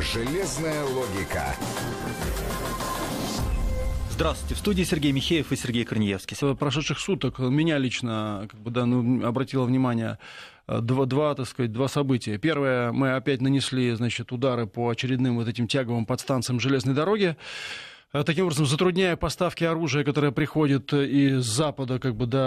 Железная логика. Здравствуйте. В студии Сергей Михеев и Сергей Корнеевский. В прошедших суток меня лично как бы, да, ну, обратило внимание э, два, два, так сказать, два события. Первое, мы опять нанесли значит, удары по очередным вот этим тяговым подстанциям железной дороги. Э, таким образом затрудняя поставки оружия, которое приходит э, из Запада, как бы, да,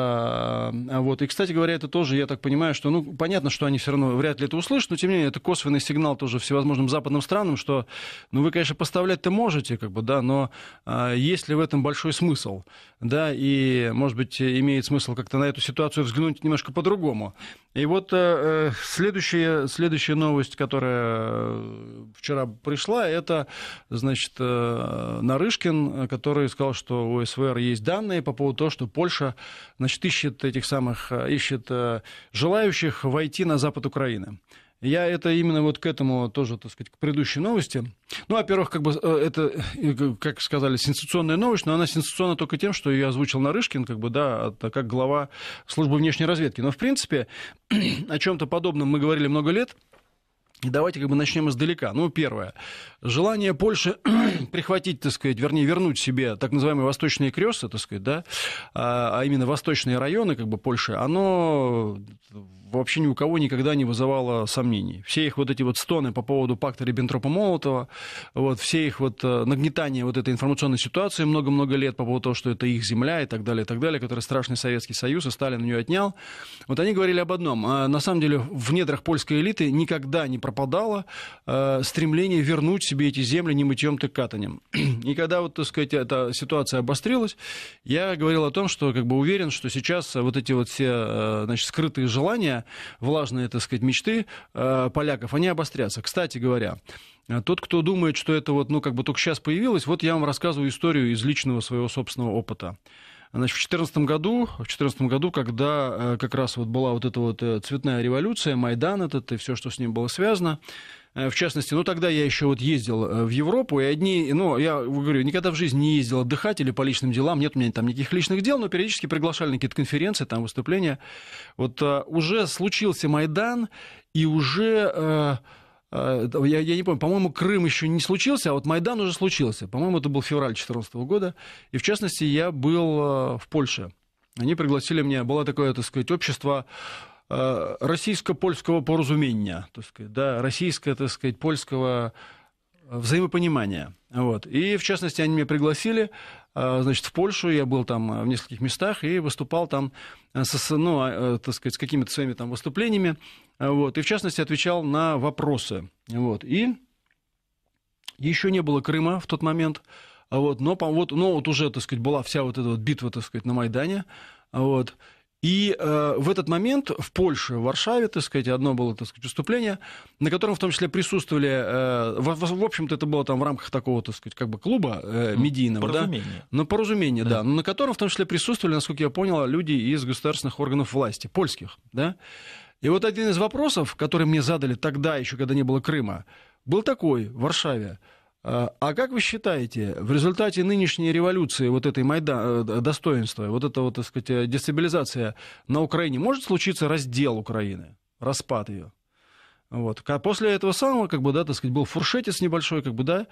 а, вот. И, кстати говоря, это тоже, я так понимаю, что, ну, понятно, что они все равно вряд ли это услышат, но, тем не менее, это косвенный сигнал тоже всевозможным западным странам, что, ну, вы, конечно, поставлять-то можете, как бы, да, но а, есть ли в этом большой смысл, да, и, может быть, имеет смысл как-то на эту ситуацию взглянуть немножко по-другому. И вот э, э, следующая, следующая новость, которая э, вчера пришла, это, значит, э, Нарышкин, который сказал, что у СВР есть данные по поводу того, что Польша, значит, ищет этих самых, э, ищет э, желающих войти на запад Украины. Я это именно вот к этому тоже, так сказать, к предыдущей новости. Ну, во-первых, как бы э, это, э, как сказали, сенсационная новость, но она сенсационна только тем, что ее озвучил Нарышкин, как бы, да, а как глава службы внешней разведки. Но, в принципе, о чем-то подобном мы говорили много лет. И давайте как бы начнем издалека. Ну, первое. Желание Польши прихватить, так сказать, вернее, вернуть себе так называемые восточные кресты, так сказать, да, а, а именно восточные районы как бы Польши, оно вообще ни у кого никогда не вызывало сомнений. Все их вот эти вот стоны по поводу пакта Риббентропа-Молотова, вот, все их вот э, нагнетание вот этой информационной ситуации много-много лет по поводу того, что это их земля и так далее, и так далее, который страшный Советский Союз, и Сталин у нее отнял. Вот они говорили об одном. А на самом деле в недрах польской элиты никогда не пропадало э, стремление вернуть себе эти земли не мытьем, то катанем. И когда вот, так сказать, эта ситуация обострилась, я говорил о том, что как бы уверен, что сейчас вот эти вот все э, значит, скрытые желания, влажные, так сказать, мечты э, поляков, они обострятся. Кстати говоря, э, тот, кто думает, что это вот, ну, как бы только сейчас появилось, вот я вам рассказываю историю из личного своего собственного опыта. Значит, в 2014 году, в 14 году, когда э, как раз вот была вот эта вот цветная революция, Майдан этот и все, что с ним было связано, Э, в частности, ну тогда я еще вот ездил э, в Европу, и одни, ну, я говорю, никогда в жизни не ездил отдыхать или по личным делам, нет у меня там никаких личных дел, но периодически приглашали на какие-то конференции, там выступления. Вот э, уже случился Майдан, и уже я, я не помню, по-моему, Крым еще не случился, а вот Майдан уже случился. По-моему, это был февраль 2014 года. И, в частности, я был в Польше. Они пригласили меня, было такое, так сказать, общество Э, российско-польского поразумения, так сказать, да, российско, так сказать, польского э, взаимопонимания. Вот. И, в частности, они меня пригласили э, значит, в Польшу, я был там в нескольких местах и выступал там с, ну, а, так сказать, с какими-то своими там выступлениями, вот, и, в частности, отвечал на вопросы. Вот. И еще не было Крыма в тот момент, вот, но, вот, но вот уже, так сказать, была вся вот эта вот битва, так сказать, на Майдане, вот, и э, в этот момент в Польше, в Варшаве, так сказать, одно было, так сказать, выступление, на котором в том числе присутствовали, э, в, в, в общем-то, это было там в рамках такого, так сказать, как бы клуба э, ну, медийного, поразумение. да? Ну, на поразумение, да. да, на котором в том числе присутствовали, насколько я понял, люди из государственных органов власти, польских, да. И вот один из вопросов, который мне задали тогда, еще когда не было Крыма, был такой в Варшаве – Э, а как вы считаете, в результате нынешней революции вот этой майдан э, достоинства, вот эта вот, так сказать, э, дестабилизация на Украине, может случиться раздел Украины, распад ее? Вот. после этого самого, как бы, да, так сказать, был фуршетец небольшой, как бы, да,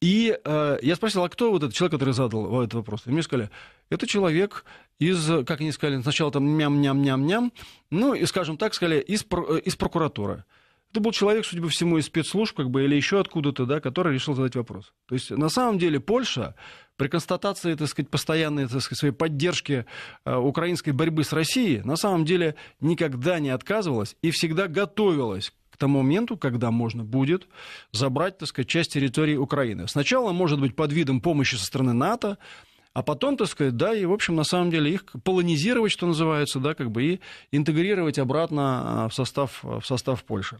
и э, я спросил, а кто вот этот человек, который задал этот вопрос? И мне сказали, это человек из, как они сказали, сначала там ням-ням-ням-ням, ну, и, скажем так, сказали, из, из прокуратуры. Это был человек, судя по всему, из спецслужб, как бы, или еще откуда-то, да, который решил задать вопрос. То есть, на самом деле, Польша при констатации, так сказать, постоянной, так сказать, своей поддержки э, украинской борьбы с Россией, на самом деле никогда не отказывалась и всегда готовилась к тому моменту, когда можно будет забрать, так сказать, часть территории Украины. Сначала, может быть, под видом помощи со стороны НАТО, а потом, так сказать, да, и, в общем, на самом деле их полонизировать, что называется, да, как бы и интегрировать обратно а, в состав, а, в состав Польши.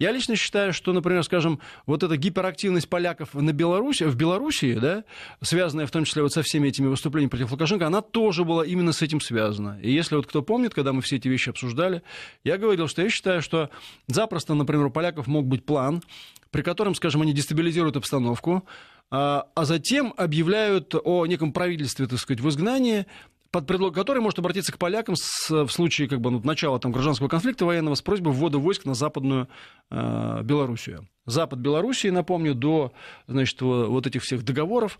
Я лично считаю, что, например, скажем, вот эта гиперактивность поляков на Беларуси, в Белоруссии, да, связанная в том числе вот со всеми этими выступлениями против Лукашенко, она тоже была именно с этим связана. И если вот кто помнит, когда мы все эти вещи обсуждали, я говорил, что я считаю, что запросто, например, у поляков мог быть план, при котором, скажем, они дестабилизируют обстановку, а, а затем объявляют о неком правительстве, так сказать, в изгнании, под предлог которой может обратиться к полякам с, в случае как бы, ну, начала там, гражданского конфликта военного с просьбой ввода войск на западную э, Белоруссию. Запад Белоруссии, напомню, до значит, вот этих всех договоров,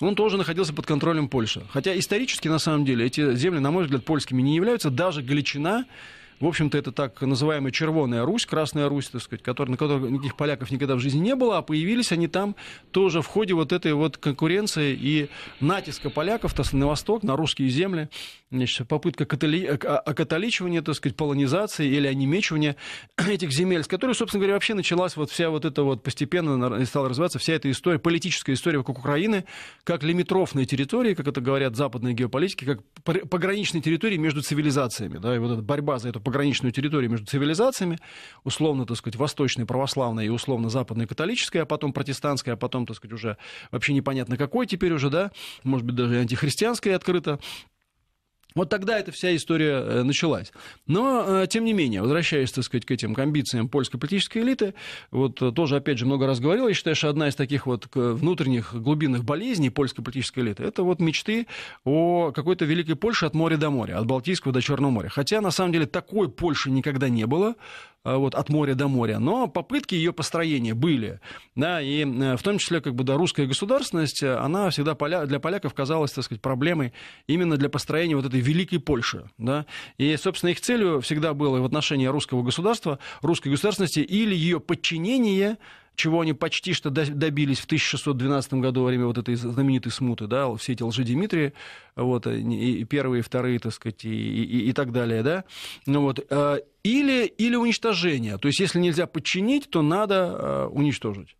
он тоже находился под контролем Польши. Хотя исторически, на самом деле, эти земли, на мой взгляд, польскими не являются, даже Галичина, в общем-то, это так называемая Червоная Русь, Красная Русь, так сказать, который, на которой никаких поляков никогда в жизни не было, а появились они там тоже в ходе вот этой вот конкуренции и натиска поляков на восток, на русские земли значит, попытка католи... Э, а, окатоличивания, так сказать, полонизации или онемечивания этих земель, с которой, собственно говоря, вообще началась вот вся вот эта вот постепенно стала развиваться вся эта история, политическая история вокруг Украины, как лимитрофные территории, как это говорят западные геополитики, как пограничные территории между цивилизациями. Да, и вот эта борьба за эту пограничную территорию между цивилизациями, условно, так сказать, восточной, православной и условно западной католической, а потом протестантской, а потом, так сказать, уже вообще непонятно какой теперь уже, да, может быть, даже антихристианской открыто, вот тогда эта вся история э, началась. Но, э, тем не менее, возвращаясь, так сказать, к этим к амбициям польской политической элиты, вот э, тоже, опять же, много раз говорил, я считаю, что одна из таких вот внутренних глубинных болезней польской политической элиты, это вот мечты о какой-то великой Польше от моря до моря, от Балтийского до Черного моря. Хотя, на самом деле, такой Польши никогда не было, Э, вот, от моря до моря, но попытки ее построения были. Да, и э, в том числе как бы, да, русская государственность, э, она всегда поля, для поляков казалась так сказать, проблемой именно для построения вот этой великой Польши. Да? И, собственно, их целью всегда было в отношении русского государства, русской государственности или ее подчинение чего они почти что добились в 1612 году во время вот этой знаменитой смуты, да, все эти лжи Дмитрия, вот, э, и первые, и вторые, так сказать, и, и, и так далее, да, ну вот, э, или, или уничтожение, то есть если нельзя подчинить, то надо э, уничтожить.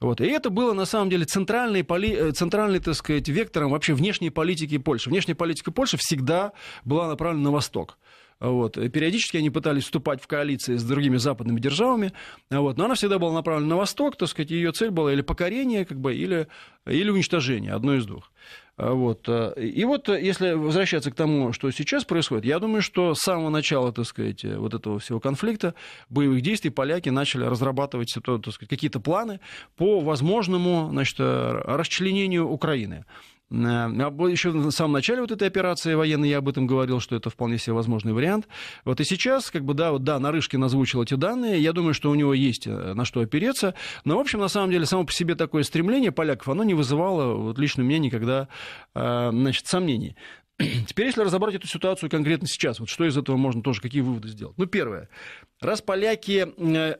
Вот. И это было, на самом деле, центральный, поли... центральный так сказать, вектором вообще внешней политики Польши. Внешняя политика Польши всегда была направлена на восток. Вот. Периодически они пытались вступать в коалиции с другими западными державами, вот. но она всегда была направлена на восток, так сказать, ее цель была или покорение, как бы, или, или уничтожение, одно из двух. Вот. И вот если возвращаться к тому, что сейчас происходит, я думаю, что с самого начала, так сказать, вот этого всего конфликта, боевых действий, поляки начали разрабатывать э, какие-то планы по возможному значит, расчленению Украины. Э, а Еще на самом начале вот этой операции военной я об этом говорил, что это вполне себе возможный вариант. Вот и сейчас, как бы, да, вот, да, Нарышкин озвучил эти данные, я думаю, что у него есть э, на что опереться. Но, в общем, на самом деле, само по себе такое стремление поляков, оно не вызывало вот, лично у меня никогда, э, значит, сомнений. Теперь, если разобрать эту ситуацию конкретно сейчас, вот что из этого можно тоже, какие выводы сделать? Ну, первое. Раз поляки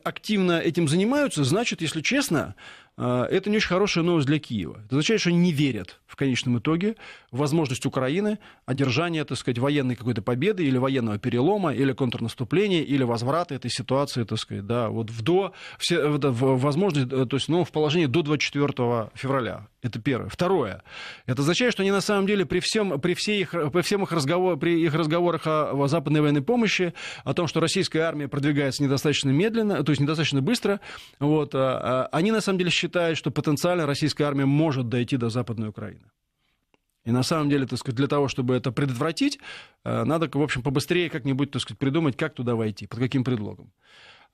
активно этим занимаются, значит, если честно, а, это не очень хорошая новость для Киева. Это означает, что они не верят в конечном итоге в возможность Украины одержания, так сказать, военной какой-то победы или военного перелома, или контрнаступления, или возврата этой ситуации, так сказать, да, вот в до, в, в возможность, э, то есть, ну, в положении до 24 февраля. Это первое. Второе. Это означает, что они на самом деле при, всем, при, всей их, при всем их, разговор, при их разговорах о, о западной военной помощи, о том, что российская армия продвигается недостаточно медленно, то есть недостаточно быстро, вот, а, а, они на самом деле считают, что потенциально российская армия может дойти до Западной Украины. И на самом деле, так сказать, для того, чтобы это предотвратить, э, надо, в общем, побыстрее как-нибудь, так сказать, придумать, как туда войти, под каким предлогом.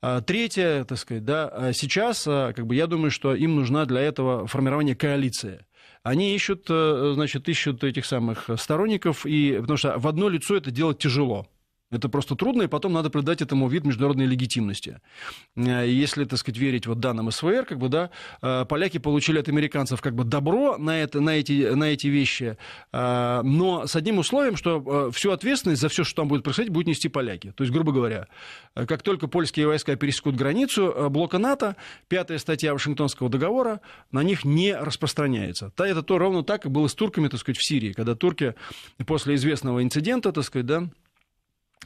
А, третье, так сказать, да, а сейчас, а, как бы, я думаю, что им нужна для этого формирование коалиции. Они ищут, э, значит, ищут этих самых сторонников, и, потому что в одно лицо это делать тяжело. Это просто трудно, и потом надо придать этому вид международной легитимности. Э, если, так сказать, верить вот данным СВР, как бы, да, э, поляки получили от американцев как бы добро на, это, на, эти, на эти вещи, э, но с одним условием, что всю ответственность за все, что там будет происходить, будет нести поляки. То есть, грубо говоря, как только польские войска пересекут границу блока НАТО, пятая статья Вашингтонского договора на них не распространяется. Это то ровно так, как было с турками, так сказать, в Сирии, когда турки после известного инцидента, так сказать, да,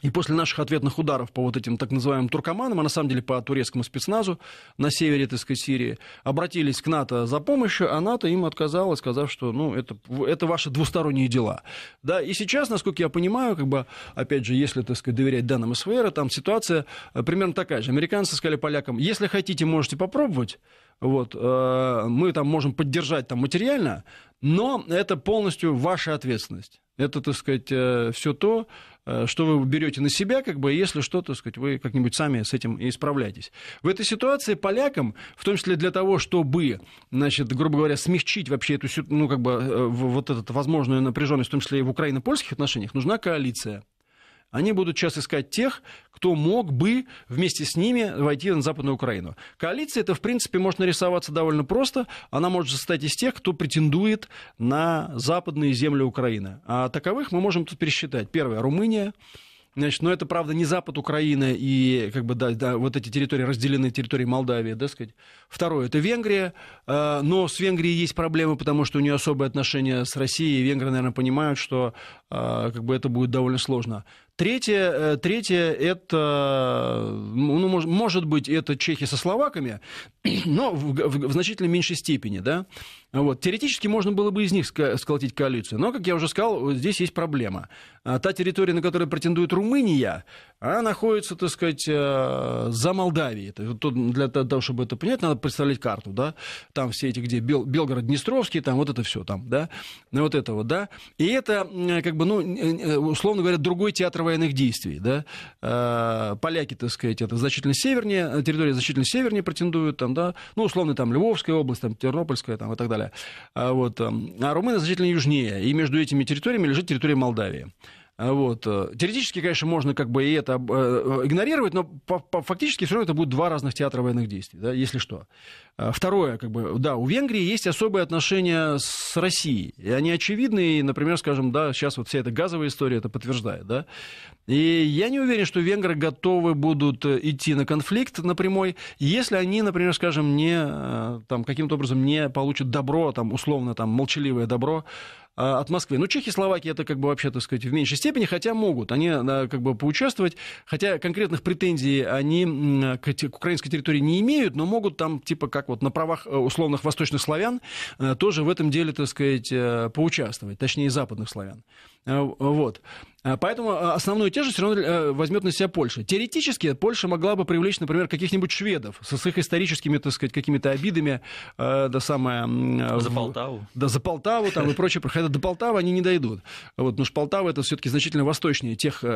и после наших ответных ударов по вот этим так называемым туркоманам, а на самом деле по турецкому спецназу на севере, так Сирии, обратились к НАТО за помощью, а НАТО им отказалось, сказав, что ну, это, это ваши двусторонние дела. Да, и сейчас, насколько я понимаю, как бы, опять же, если, так сказать, доверять данным СВР, там ситуация э, примерно такая же. Американцы сказали полякам, если хотите, можете попробовать, вот, э, мы там можем поддержать там материально, но это полностью ваша ответственность. Это, так сказать, э, все то, Э, что вы берете на себя, как бы, если что, то сказать, вы как-нибудь сами с этим и справляетесь. В этой ситуации полякам, в том числе для того, чтобы, значит, грубо говоря, смягчить вообще эту, ну, как бы, э, вот эту возможную напряженность, в том числе и в украино-польских отношениях, нужна коалиция. Они будут сейчас искать тех, кто мог бы вместе с ними войти на Западную Украину. Коалиция, это, в принципе, может нарисоваться довольно просто. Она может состоять из тех, кто претендует на западные земли Украины. А таковых мы можем тут пересчитать. Первое – Румыния. Значит, но это, правда, не запад Украины и как бы, да, да, вот эти территории разделенные территории Молдавии, да, сказать. Второе, это Венгрия, э, но с Венгрией есть проблемы, потому что у нее особые отношения с Россией, и венгры, наверное, понимают, что э, как бы это будет довольно сложно. Третье, э, третье это, ну, ну может, может быть, это чехи со словаками, но в, в, в значительно меньшей степени, да. Вот. Теоретически можно было бы из них сколотить коалицию. Но, как я уже сказал, здесь есть проблема. А, та территория, на которую претендует Румыния, она находится, так сказать, э, за Молдавией. тут Для того, чтобы это понять, надо представлять карту, да, там все эти, где Бел, Белгород-Днестровский, там вот это все там, да, вот это вот, да. И это, э, как бы, ну, э, условно говоря, другой театр военных действий, да. Поляки, так сказать, это значительно севернее, территория значительно севернее претендует, там, да, ну, условно, там, Львовская область, там, Тернопольская, там, и так далее далее. А, вот, эм, а румыны значительно южнее, и между этими территориями лежит территория Молдавии. А вот. Э, теоретически, конечно, можно как бы и это э, э, игнорировать, но фактически все равно это будет два разных театра военных действий, да, если что. А второе, как бы, да, у Венгрии есть особые отношения с Россией, и они очевидны, и, например, скажем, да, сейчас вот вся эта газовая история это подтверждает, да. И я не уверен, что венгры готовы будут идти на конфликт напрямой, если они, например, скажем, не там каким-то образом не получат добро, там условно там молчаливое добро Э, от Москвы. Ну, Чехия, Словакия это как бы вообще, так сказать, в меньшей степени, хотя могут, они э, как бы поучаствовать, хотя конкретных претензий они э, к, к украинской территории не имеют, но могут там, типа, как вот на правах условных восточных славян тоже в этом деле, так сказать, поучаствовать, точнее, западных славян. Вот. А, поэтому а, основную тяжесть все равно э, возьмет на себя Польша. Теоретически Польша могла бы привлечь, например, каких-нибудь шведов со с их историческими, так сказать, какими-то обидами, э, да самое... Э, за Полтаву. Да, за Полтаву там и прочее. Хотя до Полтавы они не дойдут. Вот, потому ну что Полтава это все-таки значительно восточнее тех э,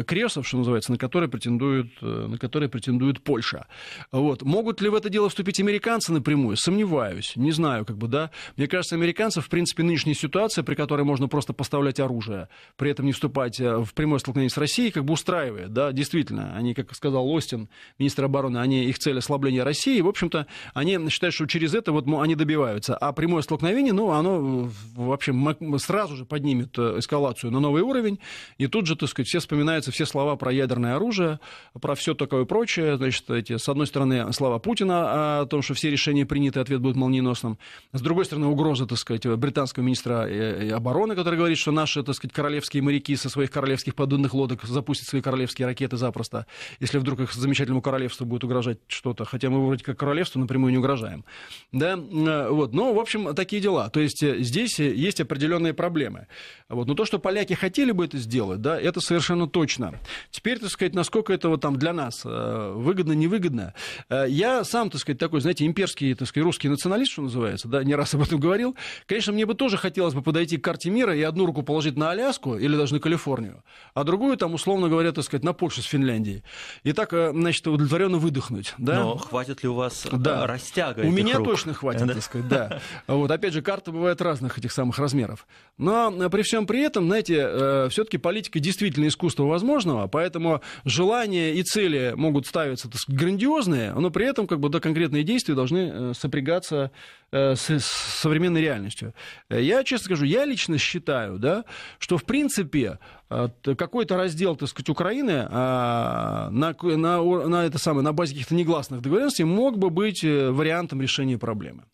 э кресов, что называется, на которые претендует, э, на которые претендует Польша. Вот. Могут ли в это дело вступить американцы напрямую? Сомневаюсь. Не знаю, как бы, да. Мне кажется, американцев, в принципе, нынешняя ситуация, при которой можно просто поставлять оружие, при этом не вступая вступать э, в прямое столкновение с Россией, как бы устраивает, да, действительно, они, как сказал Остин, министр обороны, они, их цель ослабление России, в общем-то, они считают, что через это вот они добиваются, а прямое столкновение, ну, оно в общем, сразу же поднимет э, эскалацию на новый уровень, и тут же, так сказать, все вспоминаются все слова про ядерное оружие, про все такое прочее, значит, эти, с одной стороны, слова Путина о том, что все решения приняты, ответ будет молниеносным, с другой стороны, угроза, так сказать, британского министра э, обороны, который говорит, что наши, так сказать, королевские моряки со своих королевских подводных лодок запустит свои королевские ракеты запросто, если вдруг их замечательному королевству будет угрожать что-то. Хотя мы вроде как королевству напрямую не угрожаем. Да? Э, вот. Ну, в общем, такие дела. То есть э, здесь э, есть определенные проблемы. Вот. Но то, что поляки хотели бы это сделать, да, это совершенно точно. Теперь, так сказать, насколько этого там для нас выгодно, невыгодно. Я сам, так сказать, такой, знаете, имперский, так сказать, русский националист, что называется, да, не раз об этом говорил. Конечно, мне бы тоже хотелось бы подойти к карте мира и одну руку положить на Аляску или даже на Калифорнию, Калифорнию, а другую там, условно говоря, так сказать, на Польшу с Финляндией. И так, э, значит, удовлетворенно выдохнуть. Да? Но хватит ли у вас э, да. растяга У меня рук? точно хватит, так сказать, да. Вот, опять же, карта бывает разных этих самых размеров. Но э, при всем при этом, знаете, все-таки политика действительно искусство возможного, поэтому желания и цели могут ставиться так сказать, грандиозные, но при этом как бы до конкретные действия должны сопрягаться Э, с, с современной реальностью. Э, я, честно скажу, я лично считаю, да, что, в принципе, какой-то раздел, так сказать, Украины а, на, на, на, это самое, на базе каких-то негласных договоренностей мог бы быть э, вариантом решения проблемы.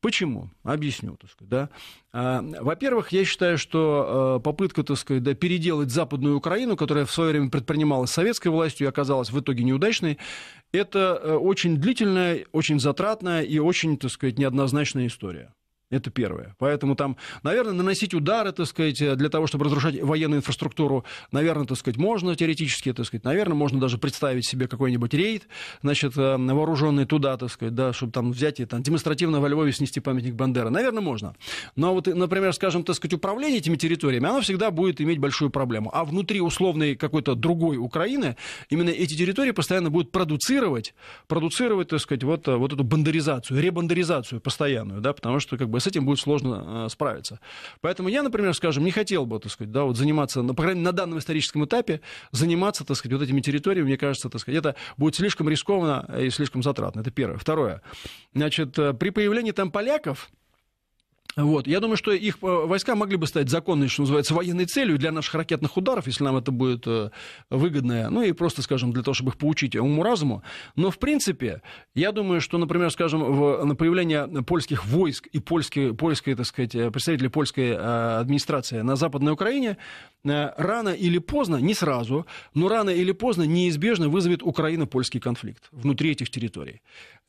Почему? Объясню, так сказать, да. А, во-первых, я считаю, что э, попытка, так сказать, да, переделать Западную Украину, которая в свое время предпринималась советской властью и оказалась в итоге неудачной, это э, очень длительная, очень затратная и очень, так сказать, неоднозначная история. Это первое. Поэтому там, наверное, наносить удары, так сказать, э, для того, чтобы разрушать военную инфраструктуру, наверное, так сказать, можно теоретически, так сказать, наверное, можно даже представить себе какой-нибудь рейд, значит, э, вооруженный туда, так сказать, да, чтобы там взять и там демонстративно во Львове снести памятник Бандера. Наверное, можно. Но вот, э, например, скажем, так сказать, управление этими территориями, оно всегда будет иметь большую проблему. А внутри условной какой-то другой Украины именно эти территории постоянно будут продуцировать, продуцировать, так сказать, вот, вот эту бандеризацию, ребандеризацию постоянную, да, потому что как бы с этим будет сложно а, справиться. Поэтому я, например, скажем, не хотел бы, так сказать, да, вот заниматься, на, ну, по крайней мере, на данном историческом этапе, заниматься, так сказать, вот этими территориями, мне кажется, так сказать, это будет слишком рискованно и слишком затратно. Это первое. Второе. Значит, э, при появлении там поляков, вот. Я думаю, что их э, войска могли бы стать законной, что называется, военной целью для наших ракетных ударов, если нам это будет э, выгодно, ну и просто, скажем, для того, чтобы их поучить уму-разуму. Но, в принципе, я думаю, что, например, скажем, в, на появление польских войск и польской, польской, так сказать, э, представители польской администрации на Западной Украине рано или поздно, не сразу, но рано или поздно неизбежно вызовет Украина-польский конфликт внутри этих территорий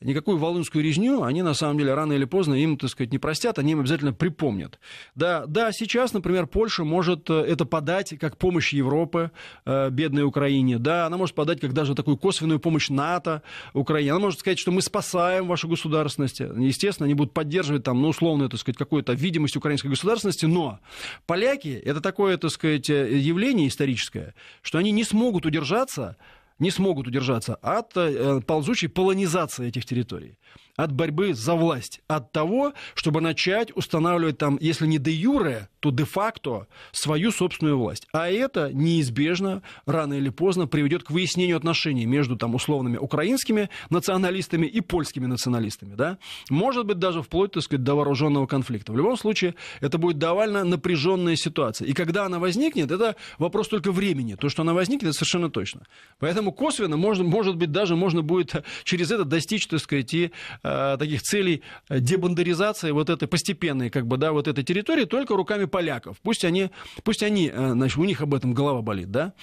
никакую волынскую резню они, на самом деле, рано или поздно им, так сказать, не простят, они им обязательно припомнят. Да, да сейчас, например, Польша может э, это подать как помощь Европы э, бедной Украине. Да, она может подать как даже такую косвенную помощь НАТО Украине. Она может сказать, что мы спасаем вашу государственность. Естественно, они будут поддерживать там, ну, условно, так сказать, какую-то видимость украинской государственности, но поляки — это такое, так сказать, э, явление историческое, что они не смогут удержаться не смогут удержаться от э, ползучей полонизации этих территорий от борьбы за власть, от того, чтобы начать устанавливать там, если не де юре, то де-факто свою собственную власть. А это неизбежно, рано или поздно, приведет к выяснению отношений между там, условными украинскими националистами и польскими националистами. Да? Может быть, даже вплоть так сказать, до вооруженного конфликта. В любом случае, это будет довольно напряженная ситуация. И когда она возникнет, это вопрос только времени. То, что она возникнет, это совершенно точно. Поэтому косвенно, можно, может быть, даже можно будет через это достичь, так сказать, и э, Э, таких целей э, дебандеризации вот этой постепенной, как бы, да, вот этой территории только руками поляков. Пусть они, пусть они, э, значит, у них об этом голова болит, да?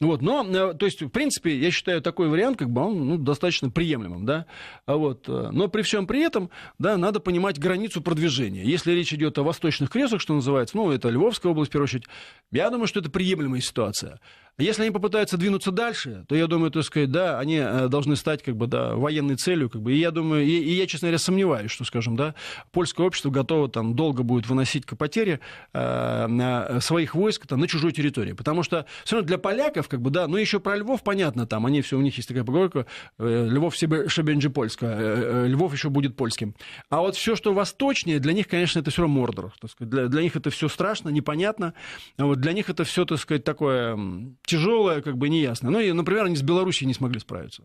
Вот, но, то есть, в принципе, я считаю такой вариант, как бы, он ну, достаточно приемлемым, да, а вот, но при всем при этом, да, надо понимать границу продвижения. Если речь идет о восточных креслах, что называется, ну, это Львовская область, в первую очередь, я думаю, что это приемлемая ситуация. Если они попытаются двинуться дальше, то я думаю, так сказать, да, они э, должны стать как бы да, военной целью, как бы. И я думаю, и, и я, честно говоря, сомневаюсь, что, скажем, да, польское общество готово там долго будет выносить к потери э, своих войск там, на чужой территории, потому что все равно для поляков, как бы, да, ну еще про Львов понятно, там они все у них есть такая поговорка, э, Львов себе шебенджи польска, э, э, Львов еще будет польским, а вот все, что восточнее, для них, конечно, это все равно Мордор, так сказать, для, для них это все страшно, непонятно, а вот для них это все, так сказать, такое тяжелая, как бы неясно, Ну и, например, они с Белоруссией не смогли справиться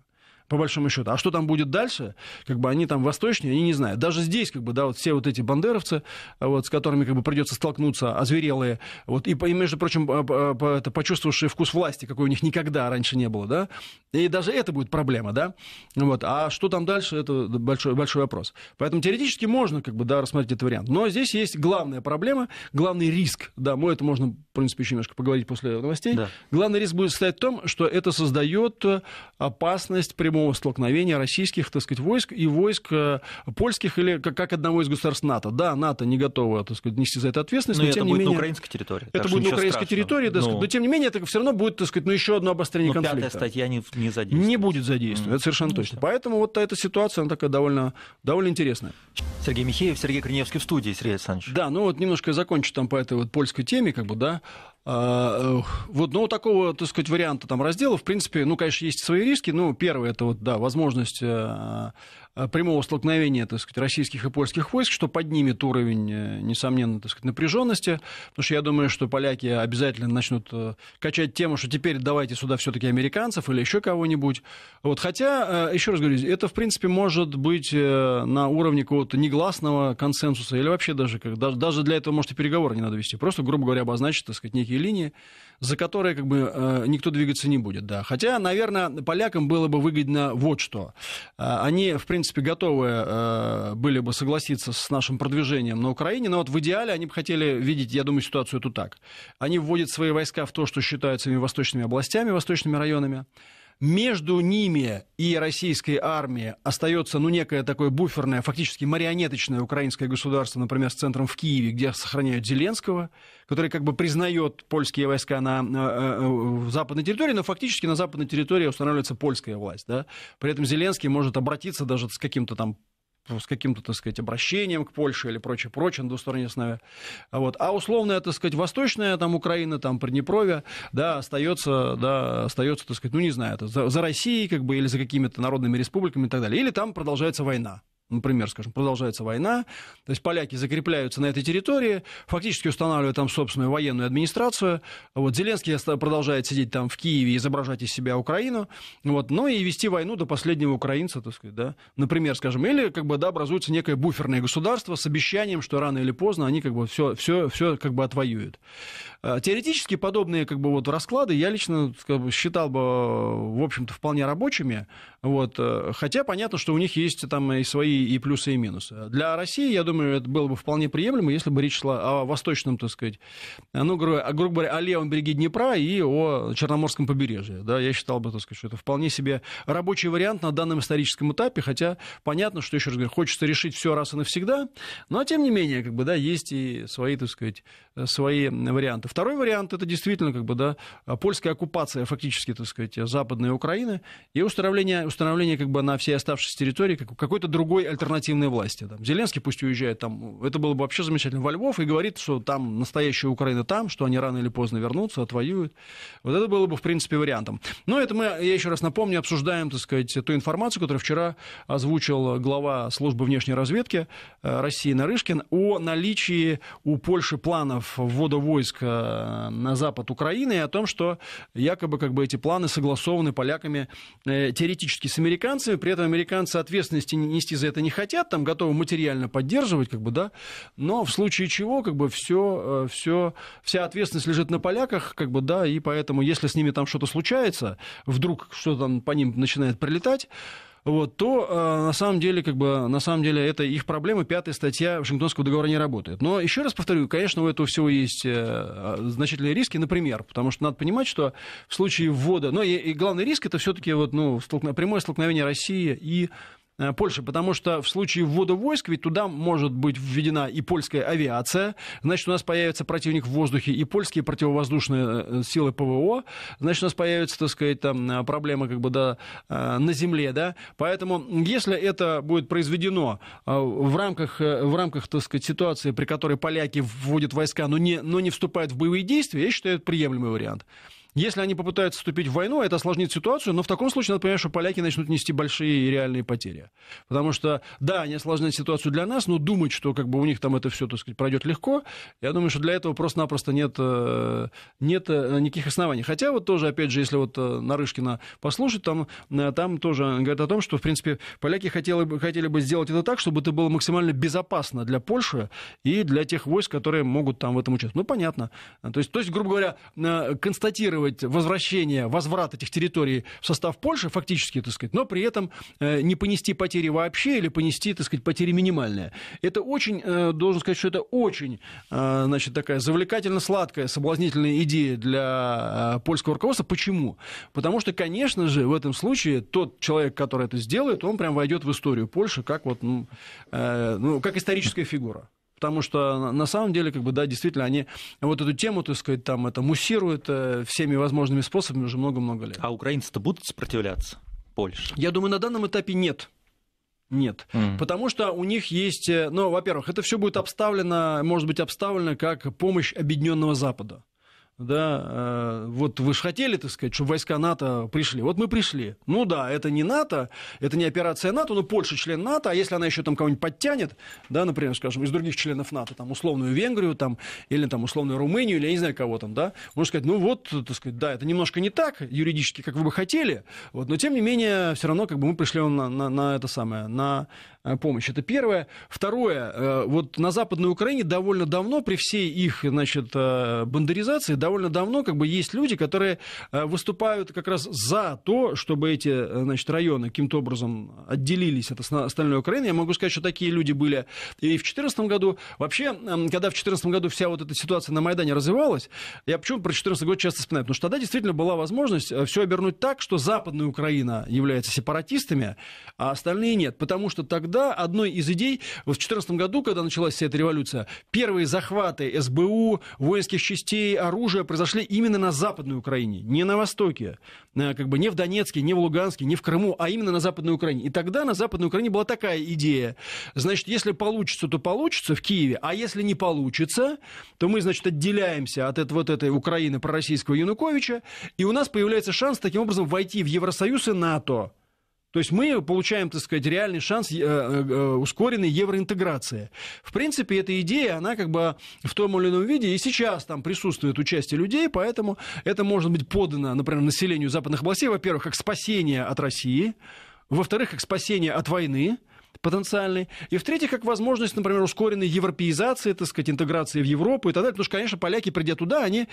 по большому счету. А что там будет дальше, как бы они там восточнее, они не знают. Даже здесь, как бы, да, вот все вот эти бандеровцы, а, вот, с которыми как бы придется столкнуться, озверелые, вот, и, и между прочим, а, а, это, почувствовавшие вкус власти, какой у них никогда раньше не было, да, и даже это будет проблема, да, вот, а что там дальше, это большой, большой вопрос. Поэтому теоретически можно, как бы, да, рассмотреть этот вариант, но здесь есть главная проблема, главный риск, да, мы это можно, в принципе, еще немножко поговорить после новостей, да. главный риск будет состоять в том, что это создает опасность прямого прямого столкновения российских, так сказать, войск и войск э, польских или как, как одного из государств НАТО. Да, НАТО не готово, так сказать, нести за это ответственность, ну, но, но тем не менее... на украинской территории. Это будет на украинской страшного. территории, так сказать, но... но тем не менее это все равно будет, так сказать, ну, еще одно обострение но ну, конфликта. пятая статья не, не задействует. Не будет задействована, mm. это совершенно mm. точно. Поэтому вот эта ситуация, она такая довольно, довольно интересная. Сергей Михеев, Сергей Криневский в студии, Сергей Александрович. Да, ну вот немножко я закончу там по этой вот польской теме, как бы, да. А, э, вот, но у такого, так сказать, варианта там раздела, в принципе, ну, конечно, есть свои риски. Ну, первое, это вот, да, возможность э, Э, прямого столкновения, так сказать, российских и польских войск, что поднимет уровень, э, несомненно, так сказать, напряженности, потому что я думаю, что поляки обязательно начнут э, качать тему, что теперь давайте сюда все-таки американцев или еще кого-нибудь. Вот, хотя, еще раз говорю, это, в принципе, может быть на уровне какого-то негласного консенсуса или вообще даже, как, даже для этого, может, и переговоры не надо вести, просто, грубо говоря, обозначить, так сказать, некие линии за которые как бы э, никто двигаться не будет, да. Хотя, наверное, полякам было бы выгодно вот что. Э, они, в принципе, готовы э, были бы согласиться с нашим продвижением на Украине, но вот в идеале они бы хотели видеть, я думаю, ситуацию эту так. Они вводят свои войска в то, что считают своими восточными областями, восточными районами, между ними и российской армией остается, ну, некое такое буферное, фактически марионеточное украинское государство, например, с центром в Киеве, где сохраняют Зеленского, который как бы признает польские войска на э, э, западной территории, но фактически на западной территории устанавливается польская власть, да. При этом Зеленский может обратиться даже с каким-то там с каким-то, так сказать, обращением к Польше или прочее, прочее на двусторонней основе. А вот. А условная, так сказать, восточная там Украина, там Приднепровье, да, остается, да, остается, так сказать, ну не знаю, это за, за Россией как бы или за какими-то народными республиками и так далее. Или там продолжается война например, скажем, продолжается война, то есть поляки закрепляются на этой территории, фактически устанавливают там собственную военную администрацию, вот Зеленский продолжает сидеть там в Киеве, изображать из себя Украину, вот, ну и вести войну до последнего украинца, так сказать, да, например, скажем, или как бы, да, образуется некое буферное государство с обещанием, что рано или поздно они как бы все, все, все как бы отвоюют. А, теоретически подобные как бы вот расклады я лично как бы, считал бы, в общем-то, вполне рабочими, вот. Э, хотя понятно, что у них есть там и свои и плюсы, и минусы. Для России, я думаю, это было бы вполне приемлемо, если бы речь шла о восточном, так сказать, э, ну, грубо говоря, о левом береге Днепра и о Черноморском побережье. Да, я считал бы, так сказать, что это вполне себе рабочий вариант на данном историческом этапе, хотя понятно, что, еще раз говорю, хочется решить все раз и навсегда, но тем не менее, как бы, да, есть и свои, так сказать, э, свои варианты. Второй вариант, это действительно, как бы, да, польская оккупация фактически, так сказать, Западной Украины и устраивание установление как бы на всей оставшейся территории как какой-то другой альтернативной власти. Там, Зеленский пусть уезжает там, это было бы вообще замечательно, во Львов, и говорит, что там настоящая Украина там, что они рано или поздно вернутся, отвоюют. Вот это было бы, в принципе, вариантом. Но это мы, я еще раз напомню, обсуждаем, так сказать, ту информацию, которую вчера озвучил глава службы внешней разведки э, России Нарышкин о наличии у Польши планов ввода войск э, на запад Украины и о том, что якобы как бы эти планы согласованы поляками э, теоретически сотрудничестве с американцами, при этом американцы ответственности нести за это не хотят, там готовы материально поддерживать, как бы, да, но в случае чего, как бы, все, э, все, вся ответственность лежит на поляках, как бы, да, и поэтому, если с ними там что-то случается, вдруг что-то там по ним начинает прилетать, вот, то э, на самом деле, как бы, на самом деле это их проблема. Пятая статья Вашингтонского договора не работает. Но еще раз повторю, конечно, у этого всего есть э, значительные риски, например, потому что надо понимать, что в случае ввода, но и, и главный риск это все-таки вот, ну, столкно, прямое столкновение России и Э, Польши, потому что в случае ввода войск ведь туда может быть введена и польская авиация, значит, у нас появится противник в воздухе и польские противовоздушные э, силы ПВО, значит, у нас появится, так сказать, там э, проблема как бы да, на земле, да, поэтому если это будет произведено в рамках, в рамках, так сказать, ситуации, при которой поляки вводят войска, но не, но не вступают в боевые действия, я считаю, это приемлемый вариант. Если они попытаются вступить в войну, это осложнит ситуацию, но в таком случае надо понимать, что поляки начнут нести большие реальные потери. Потому что, да, они осложняют ситуацию для нас, но думать, что как бы у них там это все, так сказать, пройдет легко, я думаю, что для этого просто-напросто нет, э, нет э, никаких оснований. Хотя вот тоже, опять же, если вот э, Нарышкина послушать, там, там тоже говорят о том, что, в принципе, поляки хотели бы, хотели бы сделать это так, чтобы это было максимально безопасно для Польши и для тех войск, которые могут там в этом участвовать. Ну, понятно. То есть, то есть грубо говоря, констатировать инициировать возвращение, возврат этих территорий в состав Польши, фактически, так сказать, но при этом э, не понести потери вообще или понести, так сказать, потери минимальные. Это очень, э, должен сказать, что это очень, э, значит, такая завлекательно-сладкая, соблазнительная идея для польского руководства. Почему? Потому что, конечно же, в этом случае тот человек, который это сделает, он прям войдет в историю Польши как вот, ну, ну как историческая фигура. Потому что на самом деле, как бы, да, действительно, они вот эту тему, так сказать, там это муссируют э, всеми возможными способами уже много-много лет. А украинцы-то будут сопротивляться Польше? Я думаю, на данном этапе нет. Нет. Mm. Потому что у них есть, э, ну, во-первых, это все будет обставлено, может быть, обставлено как помощь Объединенного Запада да, э, вот вы же хотели, так сказать, чтобы войска НАТО пришли. Вот мы пришли. Ну да, это не НАТО, это не операция НАТО, но Польша член НАТО, а если она еще там кого-нибудь подтянет, да, например, скажем, из других членов НАТО, там, условную Венгрию, там, или там, условную Румынию, или я не знаю кого там, да, можно сказать, ну вот, так сказать, да, это немножко не так юридически, как вы бы хотели, вот, но тем не менее, все равно, как бы мы пришли на, на, на это самое, на Э, помощь. Это первое. Второе. Э, вот на Западной Украине довольно давно, при всей их, значит, э, бандеризации, довольно давно как бы есть люди, которые выступают как раз за то, чтобы эти, значит, районы каким-то образом отделились от остальной Украины. Я могу сказать, что такие люди были и в 2014 году. Вообще, эм, когда в 2014 году вся вот эта ситуация на Майдане развивалась, я почему про 2014 год часто вспоминаю? Потому что тогда действительно была возможность все обернуть так, что Западная Украина является сепаратистами, а остальные нет. Потому что тогда суда одной из идей в 2014 году, когда началась вся эта революция, первые захваты СБУ, воинских частей, оружия произошли именно на Западной Украине, не на Востоке, э, как бы не в Донецке, не в Луганске, не в Крыму, а именно на Западной Украине. И тогда на Западной Украине была такая идея. Значит, если получится, то получится в Киеве, а если не получится, то мы, значит, отделяемся от этого, вот этой Украины пророссийского Януковича, и у нас появляется шанс таким образом войти в Евросоюз и НАТО. То есть мы получаем, так сказать, реальный шанс э, э, э, ускоренной евроинтеграции. В принципе, эта идея, она как бы в том или ином виде и сейчас там присутствует участие людей, поэтому это может быть подано, например, населению западных областей, во-первых, как спасение от России, во-вторых, как спасение от войны, потенциальный. И в-третьих, как возможность, например, ускоренной европеизации, так сказать, интеграции в Европу и так далее. Потому что, конечно, поляки, придя туда, они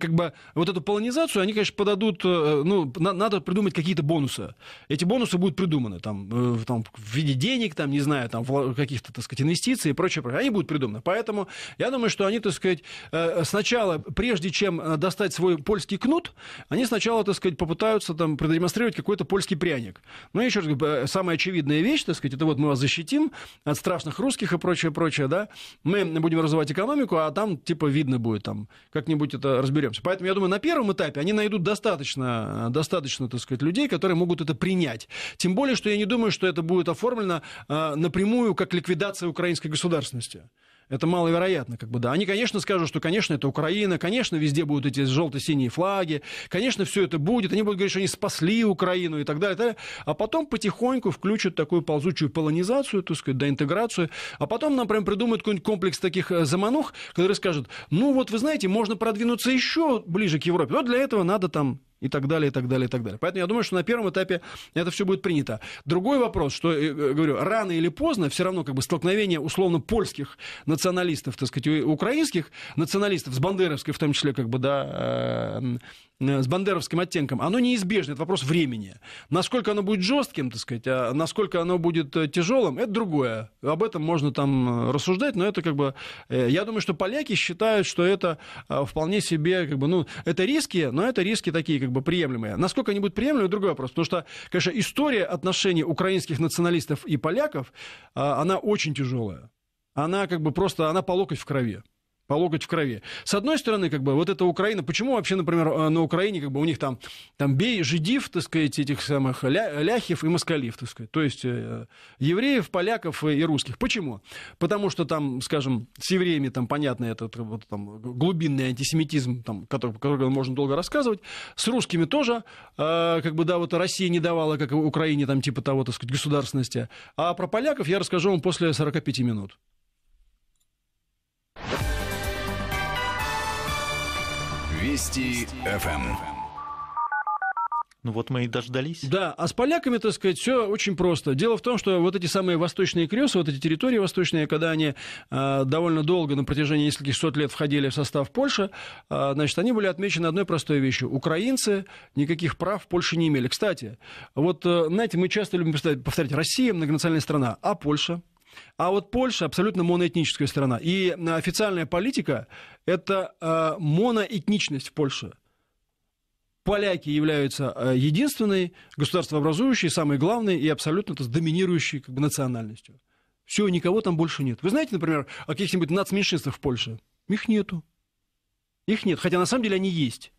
как бы вот эту полонизацию, они, конечно, подадут, э, ну, на, надо придумать какие-то бонусы. Эти бонусы будут придуманы там, э, там в виде денег, там, не знаю, там каких-то, так сказать, инвестиций и прочее, прочее. Они будут придуманы. Поэтому я думаю, что они, так сказать, э, сначала, прежде чем достать свой польский кнут, они сначала, так сказать, попытаются там продемонстрировать какой-то польский пряник. Ну, еще раз говорю, самая очевидная вещь, так сказать, это вот мы вас защитим от страшных русских и прочее, прочее, да, мы будем развивать экономику, а там, типа, видно будет, там, как-нибудь это разберемся. Поэтому, я думаю, на первом этапе они найдут достаточно, достаточно, так сказать, людей, которые могут это принять. Тем более, что я не думаю, что это будет оформлено а, напрямую как ликвидация украинской государственности. Это маловероятно, как бы, да. Они, конечно, скажут, что, конечно, это Украина, конечно, везде будут эти желто-синие флаги, конечно, все это будет, они будут говорить, что они спасли Украину и так далее, и так далее. а потом потихоньку включат такую ползучую полонизацию, так сказать, доинтеграцию, а потом нам прям придумают какой-нибудь комплекс таких э, заманух, которые скажут, ну вот, вы знаете, можно продвинуться еще ближе к Европе, Но для этого надо там и так далее, и так далее, и так далее. Поэтому я думаю, что на первом этапе это все будет принято. Другой вопрос, что, э, э, говорю, рано или поздно все равно как бы столкновение условно польских националистов, так сказать, украинских националистов с бандеровской в том числе как бы, да, э, Э, с бандеровским оттенком, оно неизбежно, это вопрос времени. Насколько оно будет жестким, так сказать, а насколько оно будет э, тяжелым, это другое. Об этом можно там э, рассуждать, но это как бы... Я думаю, что поляки считают, что это вполне себе, как бы, ну, это риски, но это риски такие, как бы, приемлемые. Насколько они будут приемлемы, другой вопрос. Потому что, конечно, история отношений украинских националистов и поляков, она очень тяжелая. Она как бы просто, она по локоть в крови по локоть в крови. С одной стороны, как бы, вот эта Украина, почему вообще, например, э, на Украине, как бы, у них там, там бей жидив, так сказать, этих самых ля, ляхев и москалив, так сказать, то есть э, евреев, поляков и русских. Почему? Потому что там, скажем, с евреями, там, понятно, это э, вот, там, глубинный антисемитизм, там, который, который можно долго рассказывать, с русскими тоже, э, как бы, да, вот Россия не давала, как Украине, там, типа того, так сказать, государственности. А про поляков я расскажу вам после 45 минут. Вести ФМ. Эм. Ну вот мы и дождались. Да, а с поляками, так сказать, все очень просто. Дело в том, что вот эти самые восточные крёсы, вот эти территории восточные, когда они э, довольно долго, на протяжении нескольких сот лет входили в состав Польши, э, значит, они были отмечены одной простой вещью. Украинцы никаких прав в Польше не имели. Кстати, вот, э, знаете, мы часто любим повторять, Россия многонациональная страна, а Польша – а вот Польша абсолютно моноэтническая страна. И э, официальная политика – это э, моноэтничность в Польше поляки являются э, единственной государствообразующей, самой главной и абсолютно доминирующей как бы, национальностью. Все, никого там больше нет. Вы знаете, например, о каких-нибудь нацменьшинствах в Польше? Их нету. Их нет, хотя на самом деле они есть.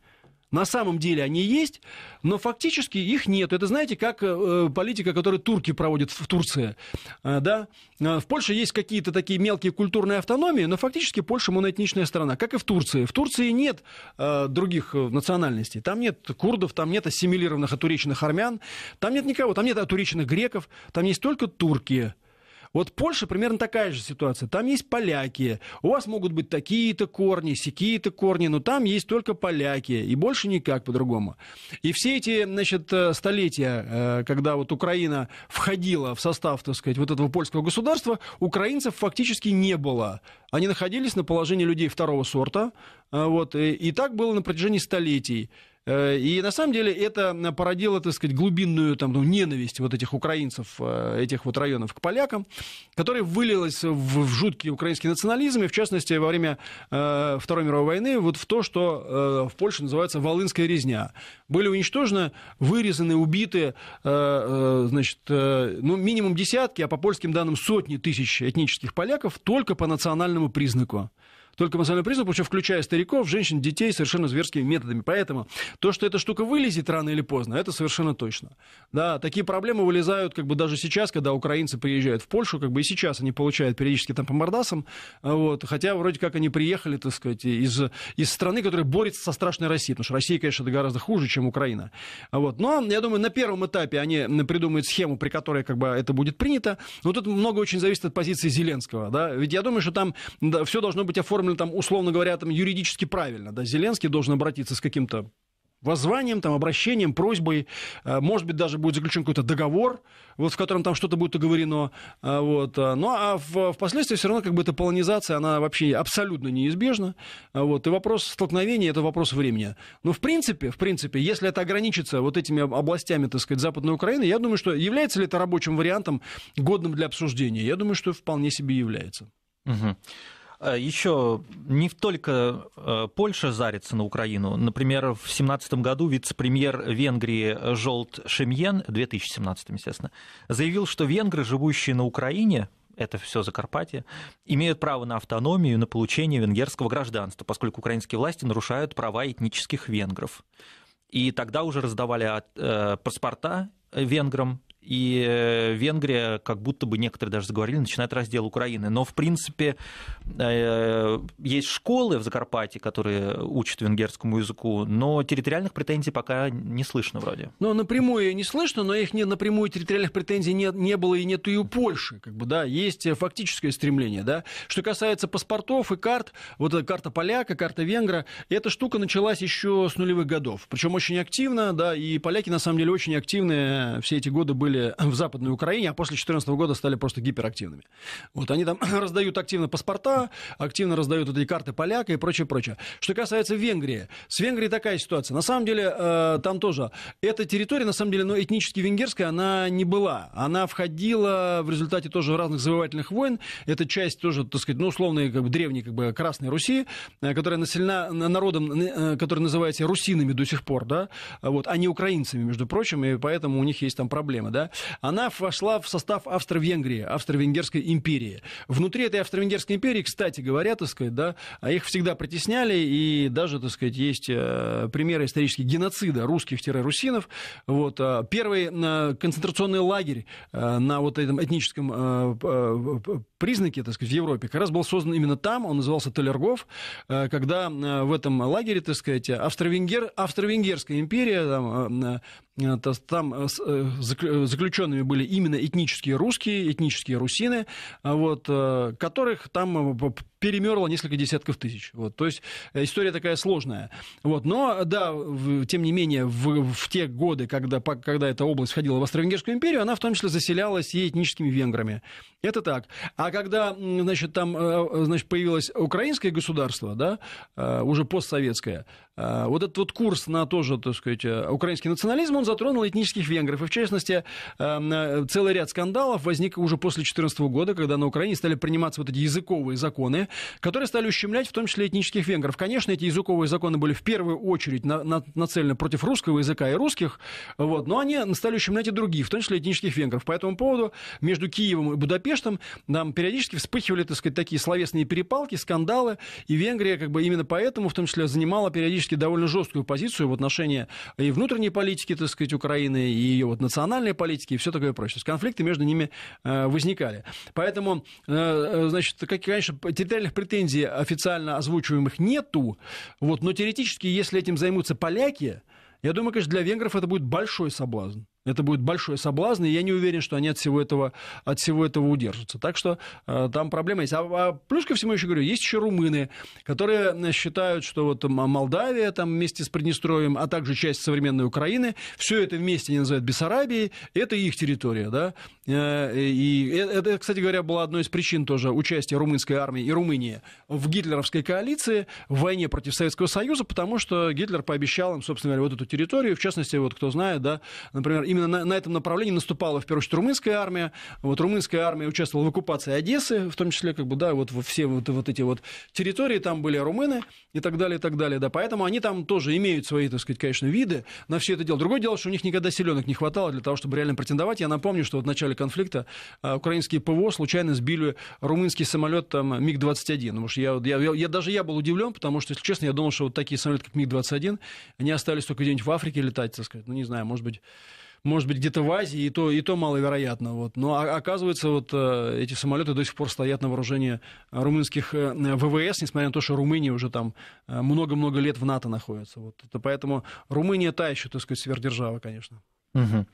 На самом деле они есть, но фактически их нет. Это, знаете, как э, э, политика, которую турки проводят в Турции. Э, да? В Польше есть какие-то такие мелкие культурные автономии, но фактически Польша моноэтничная страна, как и в Турции. В Турции нет других национальностей. Там нет курдов, там нет ассимилированных отуреченных армян, там нет никого, там нет отуреченных греков, там есть только турки. Вот Польша примерно такая же ситуация. Там есть поляки, у вас могут быть такие-то корни, сякие-то корни, но там есть только поляки, и больше никак по-другому. И все эти, значит, э, столетия, э, когда вот Украина входила в состав, так сказать, вот этого польского государства, украинцев фактически не было. Они находились на положении людей второго сорта, э, вот, и, и так было на протяжении столетий. Э, и на самом деле это породило, так сказать, глубинную там, ну, ненависть вот этих украинцев, э, этих вот районов к полякам, которая вылилась в, в жуткий украинский национализм, и в частности во время э, Второй мировой войны вот в то, что э, в Польше называется «Волынская резня». Были уничтожены, вырезаны, убиты, э, э значит, ну, минимум десятки, а по польским данным сотни тысяч этнических поляков только по национальному признаку только национального признака, причем включая стариков, женщин, детей совершенно зверскими методами. Поэтому то, что эта штука вылезет рано или поздно, это совершенно точно. Да, такие проблемы вылезают как бы даже сейчас, когда украинцы приезжают в Польшу, как бы и сейчас они получают периодически там по мордасам, вот, хотя вроде как они приехали, так сказать, из, из страны, которая борется со страшной Россией, потому что Россия, конечно, это гораздо хуже, чем Украина. Вот. Но, я думаю, на первом этапе они придумают схему, при которой как бы это будет принято, но тут много очень зависит от позиции Зеленского, да, ведь я думаю, что там да, все должно быть оформлено оформлен там, условно говоря, там юридически правильно. Да? Зеленский должен обратиться с каким-то воззванием, там, обращением, просьбой. Э, может быть, даже будет заключен какой-то договор, вот, в котором там что-то будет договорено. Э, вот. Э, ну, а в, впоследствии все равно как бы эта полонизация, она вообще абсолютно неизбежна. Вот. И вопрос столкновения – это вопрос времени. Но, в принципе, в принципе, если это ограничится вот этими областями, так сказать, Западной Украины, я думаю, что является ли это рабочим вариантом, годным для обсуждения? Я думаю, что вполне себе является. Угу. А, Еще не только а, Польша зарится на Украину. Например, в 2017 году вице-премьер Венгрии Жолт Шемьен, 2017, естественно, заявил, что венгры, живущие на Украине, это все Закарпатье, имеют право на автономию, и на получение венгерского гражданства, поскольку украинские власти нарушают права этнических венгров. И тогда уже раздавали э, паспорта венграм, и э, Венгрия, как будто бы некоторые даже заговорили, начинает раздел Украины. Но, в принципе, э, есть школы в Закарпатье, которые учат венгерскому языку, но территориальных претензий пока не слышно вроде. Ну, напрямую не слышно, но их не, напрямую территориальных претензий не, не было и нету и у Польши. Как бы, да, есть э, фактическое стремление. Да? Что касается паспортов и карт, вот эта карта поляка, карта венгра, эта штука началась еще с нулевых годов. Причем очень активно, да, и поляки, на самом деле, очень активные все эти годы были были в Западной Украине, а после 2014 года стали просто гиперактивными. Вот они там раздают активно паспорта, активно раздают вот эти карты поляка и прочее, прочее. Что касается Венгрии, с Венгрией такая ситуация. На самом деле, э, там тоже эта территория, на самом деле, но ну, этнически венгерская она не была. Она входила в результате тоже разных завоевательных войн. Это часть тоже, так сказать, ну, условной как бы, древней как бы, Красной Руси, э, которая населена народом, э, который называется русинами до сих пор, да, вот, а не украинцами, между прочим, и поэтому у них есть там проблемы, да она вошла в состав Австро-Венгрии, Австро-Венгерской империи. Внутри этой Австро-Венгерской империи, кстати говоря, так сказать, да, а их всегда притесняли, и даже, так сказать, есть э, примеры исторических геноцида русских-русинов. Вот, а первый э, концентрационный лагерь э, на вот этом этническом признаке, так сказать, в Европе, как раз был создан именно там, он назывался Толергов, когда в этом лагере, так сказать, Австро-Венгер, Австро-Венгерская империя там, Э, там э, э, заключенными были именно этнические русские, этнические русины, вот, которых там перемерло несколько десятков тысяч. Вот. То есть э, история такая сложная. Вот. Но, да, тем не менее, в, в те годы, когда, по, когда эта область входила в Австро-Венгерскую империю, она в том числе заселялась и этническими венграми. Это так. А когда, значит, там э, э, значит, появилось украинское государство, да, уже постсоветское, вот этот вот курс на тоже, так сказать, украинский национализм, он затронул этнических венгров. И, в частности, целый ряд скандалов возник уже после 2014 года, когда на Украине стали приниматься вот эти языковые законы, которые стали ущемлять в том числе этнических венгров. Конечно, эти языковые законы были в первую очередь на, на, нацелены против русского языка и русских, вот, но они стали ущемлять и другие, в том числе этнических венгров. По этому поводу между Киевом и Будапештом нам периодически вспыхивали, так сказать, такие словесные перепалки, скандалы, и Венгрия как бы именно поэтому в том числе занимала периодически довольно жесткую позицию в отношении и внутренней политики, так сказать, Украины, и ее вот национальной политики, и все такое прочее. Конфликты между ними э, возникали. Поэтому, э, э, значит, как, конечно, территориальная реальных претензий официально озвучиваемых нету. Вот, но теоретически, если этим займутся поляки, я думаю, конечно, для венгров это будет большой соблазн. Это будет большой соблазн, и я не уверен, что они от всего этого, от всего этого удержатся. Так что э, там проблема есть. А, а плюс ко всему еще говорю, есть еще румыны, которые э, считают, что вот Молдавия там вместе с Приднестровьем, а также часть современной Украины, все это вместе они называют Бессарабией, это их территория, да. Э, и э, это, кстати говоря, была одной из причин тоже участия румынской армии и Румынии в гитлеровской коалиции в войне против Советского Союза, потому что Гитлер пообещал им, собственно говоря, вот эту территорию, в частности, вот кто знает, да, например, именно на, на этом направлении наступала, в первую очередь, румынская армия. Вот румынская армия участвовала в оккупации Одессы, в том числе, как бы, да, вот все вот, вот эти вот территории, там были румыны и так далее, и так далее, да. Поэтому они там тоже имеют свои, так сказать, конечно, виды на все это дело. Другое дело, что у них никогда силенок не хватало для того, чтобы реально претендовать. Я напомню, что вот в начале конфликта а, украинские ПВО случайно сбили румынский самолет там МиГ-21. Потому что я, я, я, я, даже я был удивлен, потому что, если честно, я думал, что вот такие самолеты, как МиГ-21, они остались только где-нибудь в Африке летать, так сказать. Ну, не знаю, может быть, может быть, где-то в Азии, и то, и то маловероятно. Вот. Но оказывается, вот э, эти самолеты до сих пор стоят на вооружении румынских э, ВВС, несмотря на то, что Румыния уже там э, много-много лет в НАТО находится. Вот. Поэтому Румыния та еще, так сказать, сверхдержава, конечно. Угу.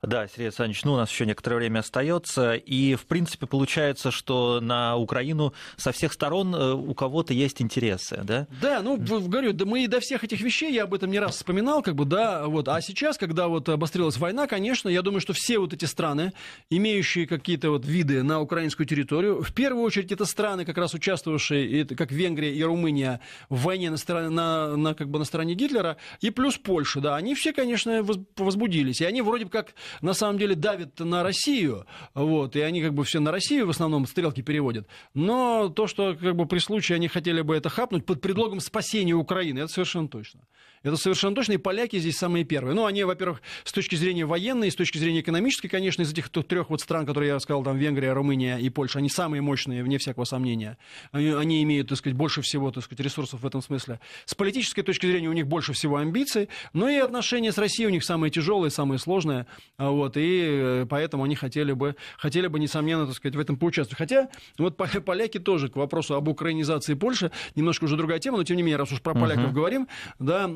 Да, Сергей Александрович, ну у нас еще некоторое время остается. И, в принципе, получается, что на Украину со всех сторон э, у кого-то есть интересы, да? Да, ну, говорю, да мы и до всех этих вещей, я об этом не раз вспоминал, как бы, да, вот. А сейчас, когда вот обострилась война, конечно, я думаю, что все вот эти страны, имеющие какие-то вот виды на украинскую территорию, в первую очередь это страны, как раз участвовавшие, как Венгрия и Румыния, в войне на, стороне, на, на, как бы на стороне Гитлера, и плюс Польша, да, они все, конечно, возбудились. И они вроде бы как, на самом деле, давят на Россию, вот, и они как бы все на Россию в основном стрелки переводят. Но то, что как бы при случае они хотели бы это хапнуть под предлогом спасения Украины, это совершенно точно. Это совершенно точно. И поляки здесь самые первые. Ну, они, во-первых, с точки зрения военной, с точки зрения экономической, конечно, из этих трех вот стран, которые я рассказал, там Венгрия, Румыния и Польша, они самые мощные, вне всякого сомнения. Они, они имеют, так сказать, больше всего, так сказать, ресурсов в этом смысле. С политической точки зрения у них больше всего амбиций, но и отношения с Россией у них самые тяжелые, самые сложные. А вот, и э, поэтому они хотели бы, хотели бы, несомненно, так сказать, в этом поучаствовать. Хотя вот поляки тоже к вопросу об украинизации Польши, немножко уже другая тема, но тем не менее, раз уж про uh-huh. поляков говорим, да,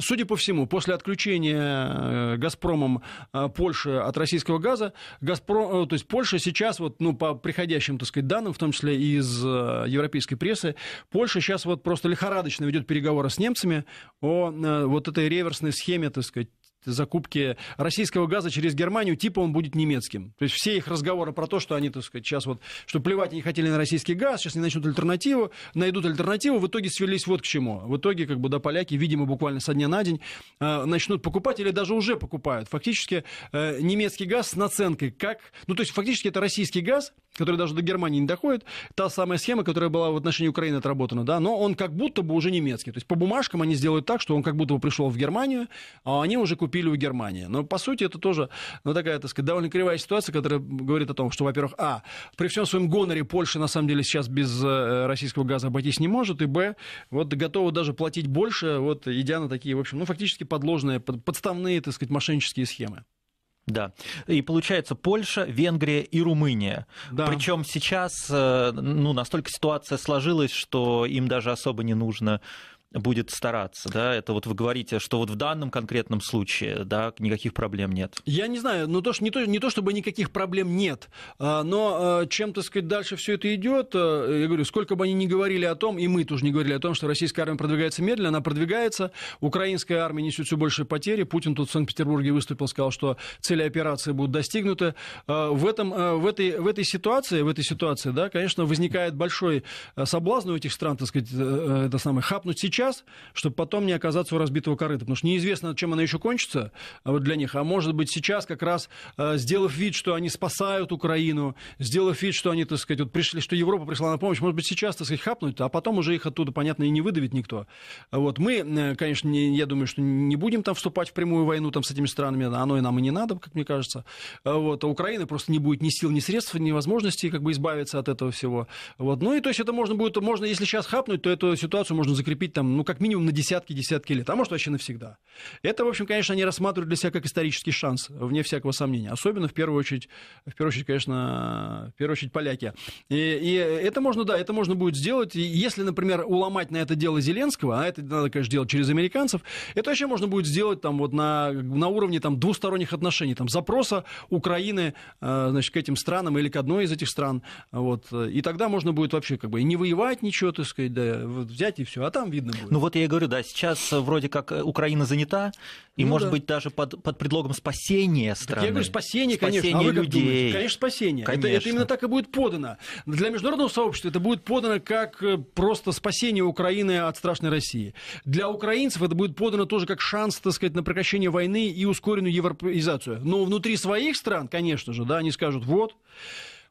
Судя по всему, после отключения э, «Газпромом» э, Польши от российского газа, Газпром, э, то есть Польша сейчас, вот, ну, по приходящим, так сказать, данным, в том числе из европейской прессы, Польша сейчас вот просто лихорадочно ведет переговоры с немцами о вот этой реверсной схеме, так сказать, закупки российского газа через Германию, типа он будет немецким. То есть все их разговоры про то, что они, так сказать, сейчас вот, что плевать не хотели на российский газ, сейчас они начнут альтернативу, найдут альтернативу, в итоге свелись вот к чему. В итоге, как бы, да, поляки, видимо, буквально со дня на день э, начнут покупать или даже уже покупают. Фактически э, немецкий газ с наценкой, как, ну, то есть фактически это российский газ, который даже до Германии не доходит, та самая схема, которая была в отношении Украины отработана, да, но он как будто бы уже немецкий. То есть по бумажкам они сделают так, что он как будто бы пришел в Германию, а они уже купили купили у Германии. Но, по сути, это тоже ну, такая, так сказать, довольно кривая ситуация, которая говорит о том, что, во-первых, а, при всем своем гоноре Польша, на самом деле, сейчас без э, российского газа обойтись не может, и, б, вот готова даже платить больше, вот, идя на такие, в общем, ну, фактически подложные, подставные, так сказать, мошеннические схемы. Да. И получается Польша, Венгрия и Румыния. Да. Причем сейчас э, ну, настолько ситуация сложилась, что им даже особо не нужно будет стараться, да? Это вот вы говорите, что вот в данном конкретном случае, да, никаких проблем нет. Я не знаю, ну то, что не то, не то чтобы никаких проблем нет, а, но а, чем, так сказать, дальше все это идет, а, я говорю, сколько бы они ни говорили о том, и мы тоже не говорили о том, что российская армия продвигается медленно, она продвигается, украинская армия несет все больше потери, Путин тут в Санкт-Петербурге выступил, сказал, что цели операции будут достигнуты. В, этом, в, этой, в этой ситуации, в этой ситуации, да, конечно, возникает большой соблазн у этих стран, так сказать, э, э, это самое, хапнуть сейчас сейчас, чтобы потом не оказаться у разбитого корыта. Потому что неизвестно, чем она еще кончится а, вот для них. А может быть, сейчас как раз, а, сделав вид, что они спасают Украину, сделав вид, что они, так сказать, вот пришли, что Европа пришла на помощь, может быть, сейчас, так сказать, хапнуть, а потом уже их оттуда, понятно, и не выдавит никто. Вот мы, э, конечно, не, я думаю, что не будем там вступать в прямую войну там с этими странами, оно и нам и не надо, как мне кажется. А вот, а Украины просто не будет ни сил, ни средств, ни возможностей как бы избавиться от этого всего. Вот, ну и то есть это можно будет, можно, если сейчас хапнуть, то эту ситуацию можно закрепить там ну, как минимум на десятки-десятки лет, а может, вообще навсегда. Это, в общем, конечно, они рассматривают для себя как исторический шанс, вне всякого сомнения. Особенно, в первую очередь, в первую очередь конечно, в первую очередь, поляки. И, и это можно, да, это можно будет сделать. если, например, уломать на это дело Зеленского, а это надо, конечно, делать через американцев, это вообще можно будет сделать там вот на, на уровне там двусторонних отношений, там запроса Украины, э, значит, к этим странам или к одной из этих стран, вот, и тогда можно будет вообще как бы не воевать ничего, так сказать, да, взять и все, а там видно ну вот я и говорю, да, сейчас э, вроде как э, Украина занята, и ну, может да. быть даже под, под предлогом спасения страны. Так я говорю, спасение, конечно. Спасение а вы Как Конечно, спасение. Конечно. Это, это именно так и будет подано. Для международного сообщества это будет подано как э, просто спасение Украины от страшной России. Для украинцев это будет подано тоже как шанс, так сказать, на прекращение войны и ускоренную европеизацию. Но внутри своих стран, конечно же, да, они скажут, вот,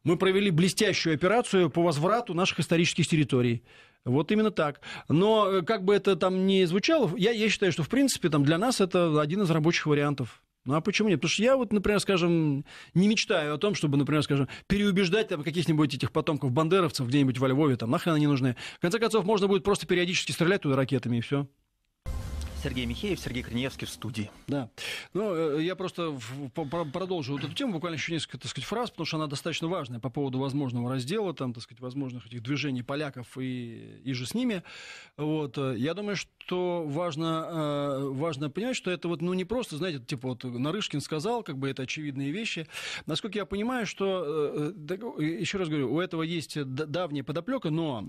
мы провели блестящую операцию по возврату наших исторических территорий. Вот именно так. Но э, как бы это там ни звучало, я, я считаю, что в принципе там для нас это один из рабочих вариантов. Ну а почему нет? Потому что я вот, например, скажем, не мечтаю о том, чтобы, например, скажем, переубеждать там, каких-нибудь этих потомков бандеровцев где-нибудь во Львове, там нахрен они нужны. В конце концов, можно будет просто периодически стрелять туда ракетами, и все. Сергей Михеев, Сергей Корнеевский в студии. Да. Ну, э, я просто продолжу вот эту тему, буквально еще несколько, так сказать, фраз, потому что она достаточно важная по поводу возможного раздела, там, так сказать, возможных этих движений поляков и, и же с ними. Вот. Я думаю, что важно, э, важно понимать, что это вот, ну, не просто, знаете, типа вот Нарышкин сказал, как бы это очевидные вещи. Насколько я понимаю, что, э, еще раз говорю, у этого есть давняя подоплека, но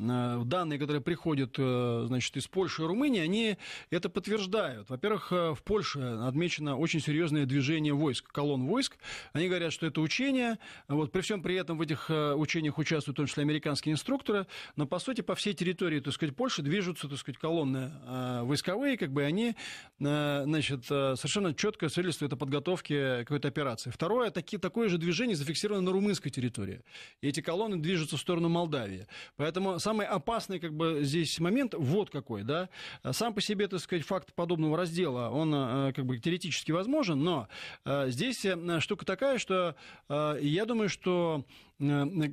данные, которые приходят, значит, из Польши и Румынии, они это подтверждают утверждают. Во-первых, э, в Польше отмечено очень серьезное движение войск, колонн войск. Они говорят, что это учение. Вот, при всем при этом в этих э, учениях участвуют в том числе американские инструкторы. Но, по сути, по всей территории так сказать, Польши движутся так сказать, колонны э, войсковые. Как бы они значит, совершенно четко свидетельствуют о подготовке какой-то операции. Второе, таки, такое же движение зафиксировано на румынской территории. И эти колонны движутся в сторону Молдавии. Поэтому самый опасный как бы, здесь момент вот какой. Да? Сам по себе, так сказать, факт подобного раздела, он э, как бы теоретически возможен, но э, здесь э, штука такая, что я думаю, что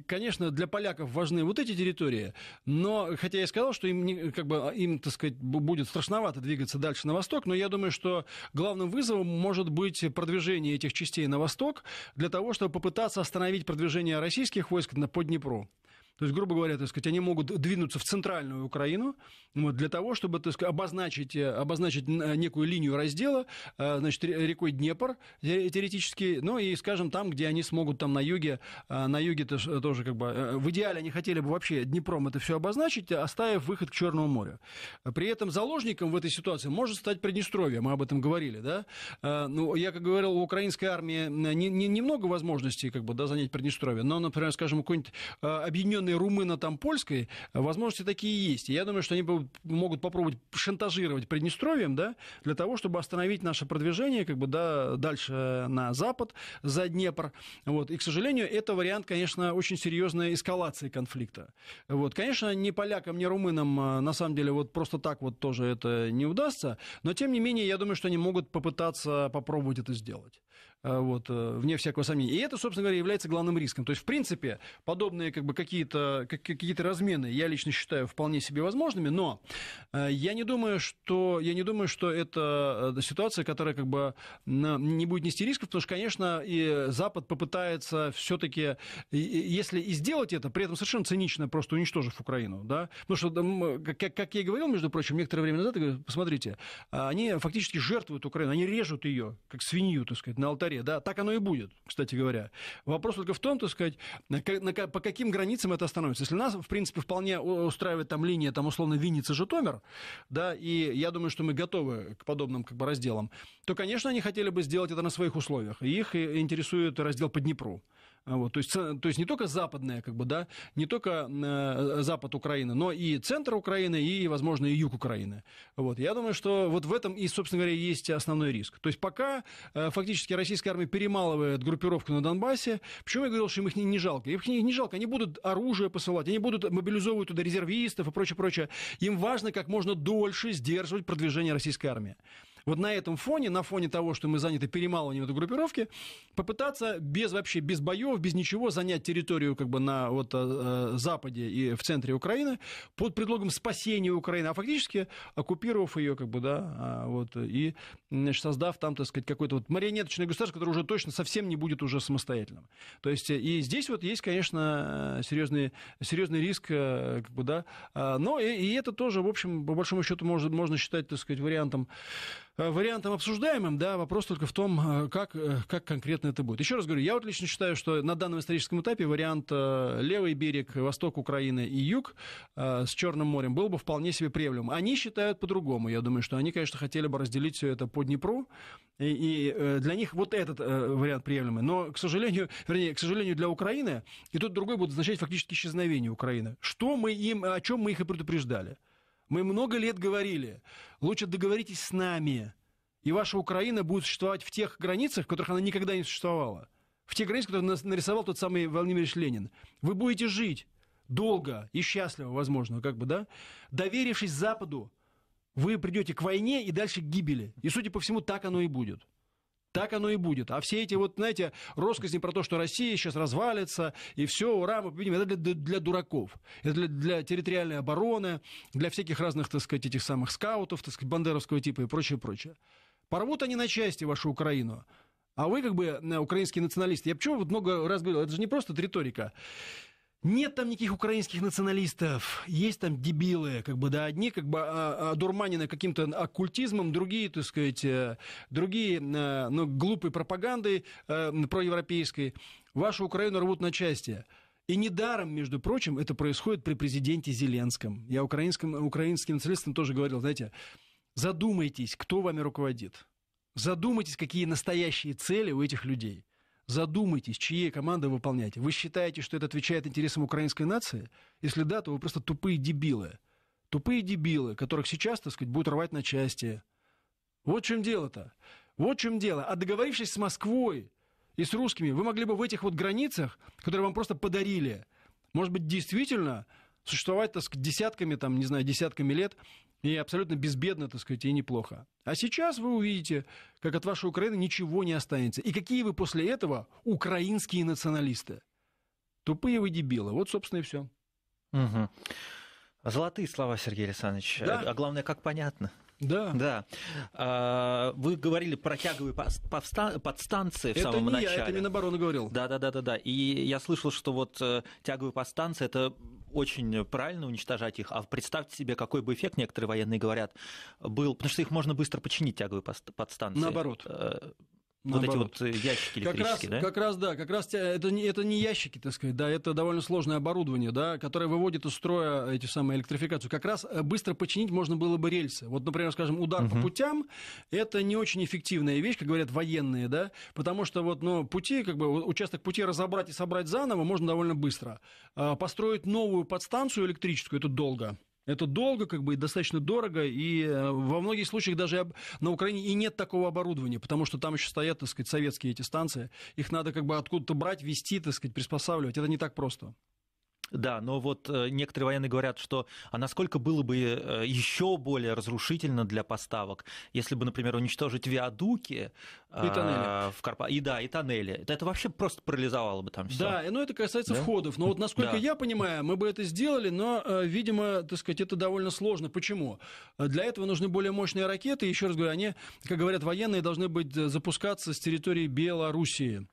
Конечно, для поляков важны вот эти территории, но хотя я сказал, что им, как бы, а, им, так сказать, будет страшновато двигаться дальше на восток, но я думаю, что главным вызовом может быть продвижение этих частей на восток для того, чтобы попытаться остановить продвижение российских войск по Днепру. То есть, грубо говоря, так сказать, они могут двинуться в центральную Украину вот, для того, чтобы так сказать, обозначить, э, обозначить некую линию раздела э, значит, рекой Днепр э, теоретически, ну и, скажем, там, где они смогут там на юге, на юге тоже как бы... В идеале они хотели бы вообще Днепром это все обозначить, оставив выход к Черному морю. При этом заложником в этой ситуации может стать Приднестровье, мы об этом говорили, да? Ну, я, как говорил, у украинской армии немного не, не, не возможностей как бы, да, занять Приднестровье, но, например, скажем, какой-нибудь объединенный данные румына там польской, э, возможности такие есть. я думаю, что они могут попробовать шантажировать Приднестровьем, да, для того, чтобы остановить наше продвижение, как бы, да, дальше э, на запад, за Днепр. Вот. И, к сожалению, это вариант, конечно, очень серьезной эскалации конфликта. Вот. Конечно, ни полякам, ни румынам, э, на самом деле, вот просто так вот тоже это не удастся, но, тем не менее, я думаю, что они могут попытаться попробовать это сделать. Э, вот, э, вне всякого сомнения. И это, собственно говоря, является главным риском. То есть, в принципе, подобные как бы, какие-то какие размены я лично считаю вполне себе возможными, но э, я не думаю, что, я не думаю, что это ситуация, которая как бы не будет нести рисков, потому что, конечно, и Запад попытается все-таки, если и сделать это, при этом совершенно цинично, просто уничтожив Украину, да, потому что, как, я и говорил, между прочим, некоторое время назад, я говорю, посмотрите, а, они фактически жертвуют Украину, они режут ее, как свинью, так сказать, на алтарь шаре, да, так оно и будет, кстати говоря. Вопрос только в том, так сказать, по каким границам это становится. Если нас, в принципе, вполне устраивает там линия, там, условно, Винница-Житомир, да, и я думаю, что мы готовы к подобным как бы разделам, то, конечно, они хотели бы сделать это на своих условиях. И их э, интересует раздел по Днепру. А, вот, то, есть, то есть не только западная, как бы, да, не только э, запад Украины, но и центр Украины, и, возможно, и юг Украины. Вот, я думаю, что вот в этом и, собственно говоря, есть основной риск. То есть пока э, фактически российская армия перемалывает группировку на Донбассе, почему я говорил, что им их не, не жалко? Их не, не жалко, они будут оружие посылать, они будут мобилизовывать туда резервистов и прочее, прочее. Им важно как можно дольше сдерживать продвижение российской армии. Вот на этом фоне, на фоне того, что мы заняты перемалыванием этой группировки, попытаться без вообще, без боев, без ничего занять территорию как бы на вот э, э западе и в центре Украины под предлогом спасения Украины, а фактически оккупировав ее как бы, да, а, вот, и значит, создав там, так сказать, какой то вот марионеточное государство, который уже точно совсем не будет уже самостоятельным. То есть э, и здесь вот есть, конечно, э, серьезный, серьезный риск, как бы, да, а, но и, и это тоже, в общем, по большому счету, можно, можно считать, так сказать, вариантом Э, вариантом обсуждаемым, да, вопрос только в том, э, как, э, как конкретно это будет. Еще раз говорю, я вот лично считаю, что на данном историческом этапе вариант левый берег, восток Украины и юг с Черным морем был бы вполне себе приемлем. Они считают по-другому. Я думаю, что они, конечно, хотели бы разделить все это по Днепру, и, и для них вот этот вариант приемлемый. Но, к сожалению, вернее, к сожалению, для Украины, и тут другой будет означать фактически исчезновение Украины. Что мы им, о чем мы их и предупреждали. Мы много лет говорили, лучше договоритесь с нами, и ваша Украина будет существовать в тех границах, в которых она никогда не существовала. В тех границах, которые нарисовал тот самый Владимир Ленин. Вы будете жить долго и счастливо, возможно, как бы, да, доверившись Западу, вы придете к войне и дальше к гибели. И, судя по всему, так оно и будет так оно и будет. А все эти вот, знаете, россказни про то, что Россия сейчас развалится, и все, ура, мы победим, это для, для дураков. Это для, для территориальной обороны, для всяких разных, так сказать, этих самых скаутов, так сказать, бандеровского типа и прочее, прочее. Порвут они на части вашу Украину. А вы, как бы, э, украинские националисты, я почему вот много раз говорил, это же не просто риторика. Нет там никаких украинских националистов, есть там дебилы, как бы, да, одни как бы а, а, одурманены каким-то оккультизмом, другие, так сказать, э, другие, э, ну, глупой пропагандой э, проевропейской. Вашу Украину рвут на части. И недаром, между прочим, это происходит при президенте Зеленском. Я украинским, украинским националистам тоже говорил, знаете, задумайтесь, кто вами руководит. Задумайтесь, какие настоящие цели у этих людей. Задумайтесь, чьей команды выполняете. Вы считаете, что это отвечает интересам украинской нации? Если да, то вы просто тупые дебилы. Тупые дебилы, которых сейчас, так сказать, будут рвать на части. Вот в чем дело-то. Вот в чем дело. А договорившись с Москвой и с русскими, вы могли бы в этих вот границах, которые вам просто подарили, может быть, действительно существовать так сказать, десятками, там, не знаю, десятками лет и абсолютно безбедно, так сказать, и неплохо. А сейчас вы увидите, как от вашей Украины ничего не останется. И какие вы после этого украинские националисты. Тупые вы дебилы. Вот, собственно, и все. Угу. Золотые слова, Сергей Александрович. Да. А главное, как понятно. Да. Да. А, вы говорили про тяговые подстанции в это самом не начале. Я, это Минобороны говорил. Да, да, да, да, да. И я слышал, что вот э, тяговые подстанции это очень правильно уничтожать их, а представьте себе, какой бы эффект, некоторые военные говорят, был, потому что их можно быстро починить, тяговые подстанции. Наоборот. Э, Наоборот. Вот эти вот ящики как раз, да? Как раз, да, как раз это не, это не ящики, так сказать, да, это довольно сложное оборудование, да, которое выводит из строя эти самые электрификацию. Как раз э, быстро починить можно было бы рельсы. Вот, например, скажем, удар угу. по путям, это не очень эффективная вещь, как говорят военные, да, потому что вот, ну, пути, как бы, участок пути разобрать и собрать заново можно довольно быстро. А построить новую подстанцию электрическую, это долго. Это долго, как бы, и достаточно дорого, и э, во многих случаях даже на Украине и нет такого оборудования, потому что там еще стоят, так сказать, советские эти станции, их надо как бы откуда-то брать, вести, так сказать, приспосабливать, это не так просто. Да, но вот э, некоторые военные говорят, что а насколько было бы э, еще более разрушительно для поставок, если бы, например, уничтожить виадуки и тоннели. А, в Карпа... и да, и тоннели. Это вообще просто парализовало бы там все. Да, ну это касается да? входов. Но вот насколько да. я понимаю, мы бы это сделали, но, э, видимо, так сказать, это довольно сложно. Почему? Для этого нужны более мощные ракеты. Еще раз говорю, они, как говорят военные, должны быть запускаться с территории Белоруссии.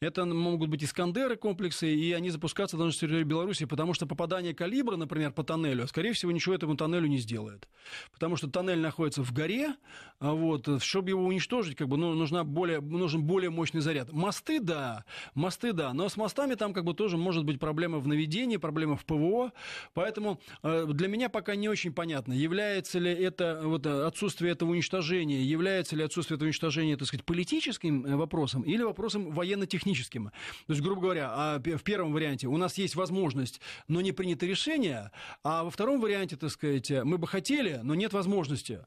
Это могут быть Искандеры комплексы, и они запускаться должны с территории Беларуси, потому что попадание калибра, например, по тоннелю, скорее всего, ничего этому тоннелю не сделает. Потому что тоннель находится в горе, а вот, чтобы его уничтожить, как бы, ну, нужна более, нужен более мощный заряд. Мосты, да, мосты, да, но с мостами там как бы тоже может быть проблема в наведении, проблема в ПВО, поэтому э, для меня пока не очень понятно, является ли это вот, отсутствие этого уничтожения, является ли отсутствие этого уничтожения, так сказать, политическим э, вопросом или вопросом военной военно-техническим. То есть, грубо говоря, а, в первом варианте у нас есть возможность, но не принято решение, а во втором варианте, так сказать, э, мы бы хотели, но нет возможности.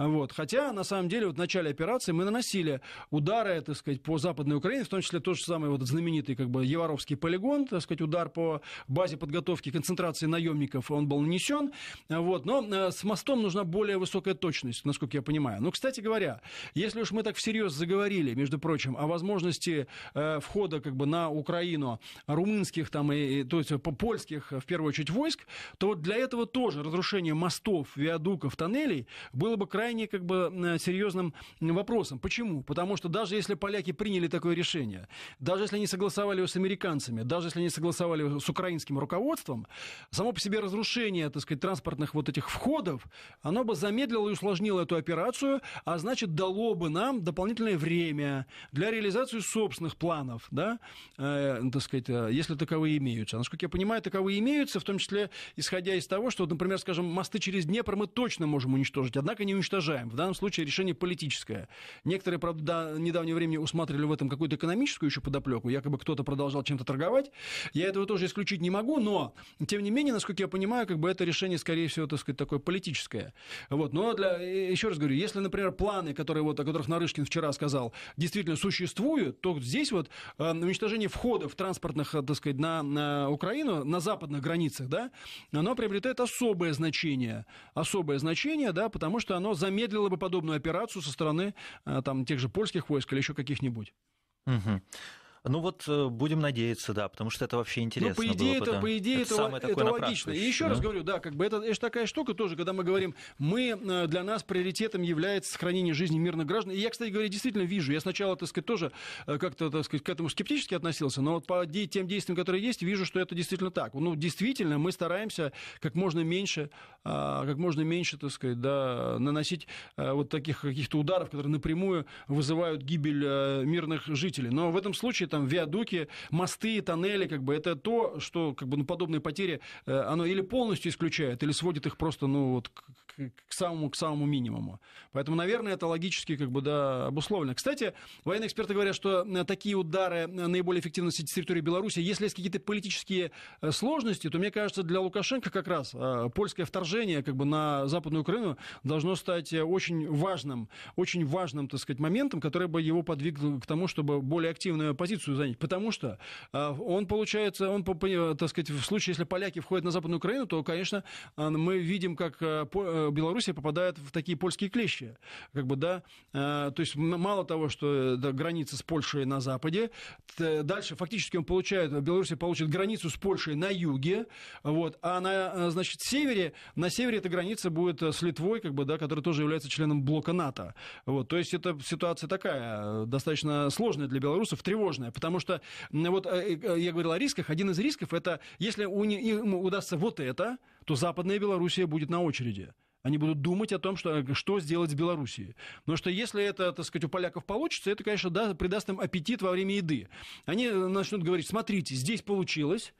Вот. Хотя, на самом деле, вот в начале операции мы наносили удары, так сказать, по Западной Украине, в том числе тот же самый вот знаменитый как бы Еваровский полигон, так сказать, удар по базе подготовки концентрации наемников, он был нанесен. Вот. Но э, с мостом нужна более высокая точность, насколько я понимаю. Но, кстати говоря, если уж мы так всерьез заговорили, между прочим, о возможности э, входа как бы на Украину румынских там и, и то есть по польских в первую очередь войск, то вот для этого тоже разрушение мостов, виадуков, тоннелей было бы крайне крайне как бы э, серьезным вопросом. Почему? Потому что даже если поляки приняли такое решение, даже если они согласовали его с американцами, даже если они согласовали его с украинским руководством, само по себе разрушение, так сказать, транспортных вот этих входов, оно бы замедлило и усложнило эту операцию, а значит, дало бы нам дополнительное время для реализации собственных планов, да, э, так сказать, э, если таковые имеются. Насколько я понимаю, таковые имеются, в том числе исходя из того, что, например, скажем, мосты через Днепр мы точно можем уничтожить, однако не уничтожить уничтожаем. В данном случае решение политическое. Некоторые, правда, до недавнего времени усматривали в этом какую-то экономическую еще подоплеку. Якобы кто-то продолжал чем-то торговать. Я этого тоже исключить не могу, но, тем не менее, насколько я понимаю, как бы это решение, скорее всего, так сказать, такое политическое. Вот. Но для, э, еще раз говорю, если, например, планы, которые, вот, о которых Нарышкин вчера сказал, действительно существуют, то здесь вот э, уничтожение входов транспортных, э, так сказать, на, на Украину, на западных границах, да, оно приобретает особое значение. Особое значение, да, потому что оно замедлило бы подобную операцию со стороны э, там, тех же польских войск или еще каких-нибудь. Угу. Ну вот э, будем надеяться, да, потому что это вообще ну, интересно. Ну, по идее, было это, да. по идее, это, это, это логично. И еще да? раз говорю, да, как бы это, это же такая штука тоже, когда мы говорим, мы э, для нас приоритетом является сохранение жизни мирных граждан. И я, кстати говоря, действительно вижу. Я сначала, так сказать, тоже э, как-то, так сказать, к этому скептически относился, но вот по тем действиям, которые есть, вижу, что это действительно так. Ну, действительно, мы стараемся как можно меньше, а, как можно меньше, так сказать, да, наносить вот таких каких-то ударов, которые напрямую вызывают гибель мирных жителей. Но в этом случае там виадуки, мосты, тоннели, как бы это то, что как бы ну, подобные потери, э, оно или полностью исключает, или сводит их просто ну вот к, к, самому, к самому минимуму. Поэтому, наверное, это логически как бы, да, обусловлено. Кстати, военные эксперты говорят, что э, такие удары э, наиболее эффективны с территории Беларуси. Если есть какие-то политические э, сложности, то, мне кажется, для Лукашенко как раз польское вторжение как бы, на Западную Украину должно стать очень важным, очень важным, так сказать, моментом, который бы его подвигло к тому, чтобы более активную позицию занять. Потому что он, получается, он, так сказать, в случае, если поляки входят на Западную Украину, то, конечно, мы видим, как Э, Белоруссия попадает в такие польские клещи. Как бы, да, э, то есть мало того, что э, граница с Польшей на западе, дальше фактически он получает, Белоруссия получит границу с Польшей на юге, вот, а на, значит, севере, на севере эта граница будет с Литвой, как бы, да, которая тоже является членом блока НАТО. Вот, то есть это ситуация такая, достаточно сложная для белорусов, тревожная, потому что, вот, я говорил о рисках, один из рисков это, если у не, им удастся вот это, то Западная Белоруссия будет на очереди. Они будут думать о том, что, э, что сделать с Белоруссией. Потому что если это, так сказать, у поляков получится, это, конечно, да, придаст им аппетит во время еды. Они э, начнут говорить, смотрите, здесь получилось,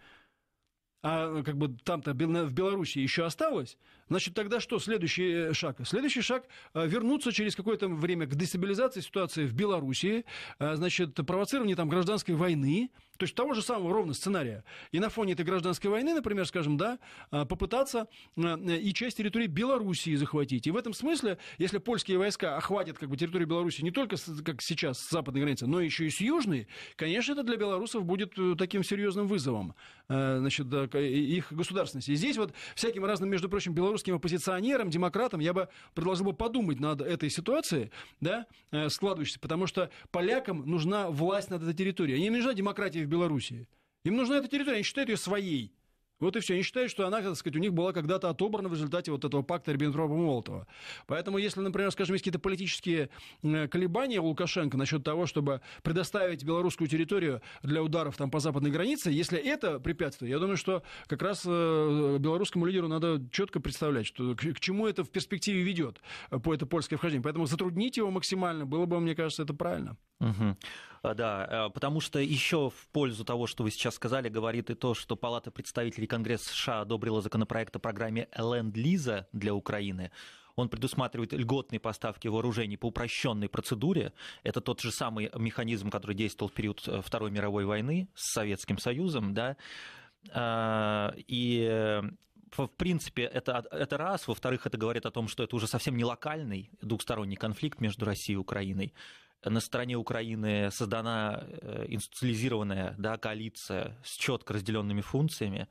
а как бы там-то в Беларуси еще осталось, значит, тогда что следующий э, шаг? Следующий шаг – вернуться через какое-то время к дестабилизации ситуации в Беларуси, значит, провоцирование там гражданской войны, то есть того же самого ровно сценария. И на фоне этой гражданской войны, например, скажем, да, а, попытаться а, и часть территории Белоруссии захватить. И в этом смысле, если польские войска охватят как бы, территорию Беларуси не только, как сейчас, с западной границы, но еще и с южной, конечно, это для белорусов будет э, таким серьезным вызовом э, значит, их государственности. И здесь вот всяким разным, между прочим, белорусским оппозиционерам, демократам я бы предложил бы подумать над этой ситуацией, да, э, складывающейся, потому что полякам нужна власть над этой территорией. Они не нужна демократия в Белоруссии. Им нужна эта территория, они считают ее своей. Вот и все. Они считают, что она, так сказать, у них была когда-то отобрана в результате вот этого пакта Риббентропа-Молотова. Поэтому, если, например, скажем, есть какие-то политические э, колебания у Лукашенко насчет того, чтобы предоставить белорусскую территорию для ударов там по западной границе, если это препятствие, я думаю, что как раз э, белорусскому лидеру надо четко представлять, что, к чему это в перспективе ведет э, по это польское вхождение. Поэтому затруднить его максимально было бы, мне кажется, это правильно. Угу. Э, да, э, потому что еще в пользу того, что вы сейчас сказали, говорит и то, что Палата представителей Конгресса США одобрила законопроект о программе «Ленд-Лиза» для Украины. Он предусматривает льготные поставки вооружений по упрощенной процедуре. Это тот же самый механизм, который действовал в период э, Второй мировой войны с Советским Союзом, да. И в принципе, это, это раз. Во-вторых, это говорит о том, что это уже совсем не локальный двухсторонний конфликт между Россией и Украиной на стороне Украины создана э, институциализированная да, коалиция с четко разделенными функциями,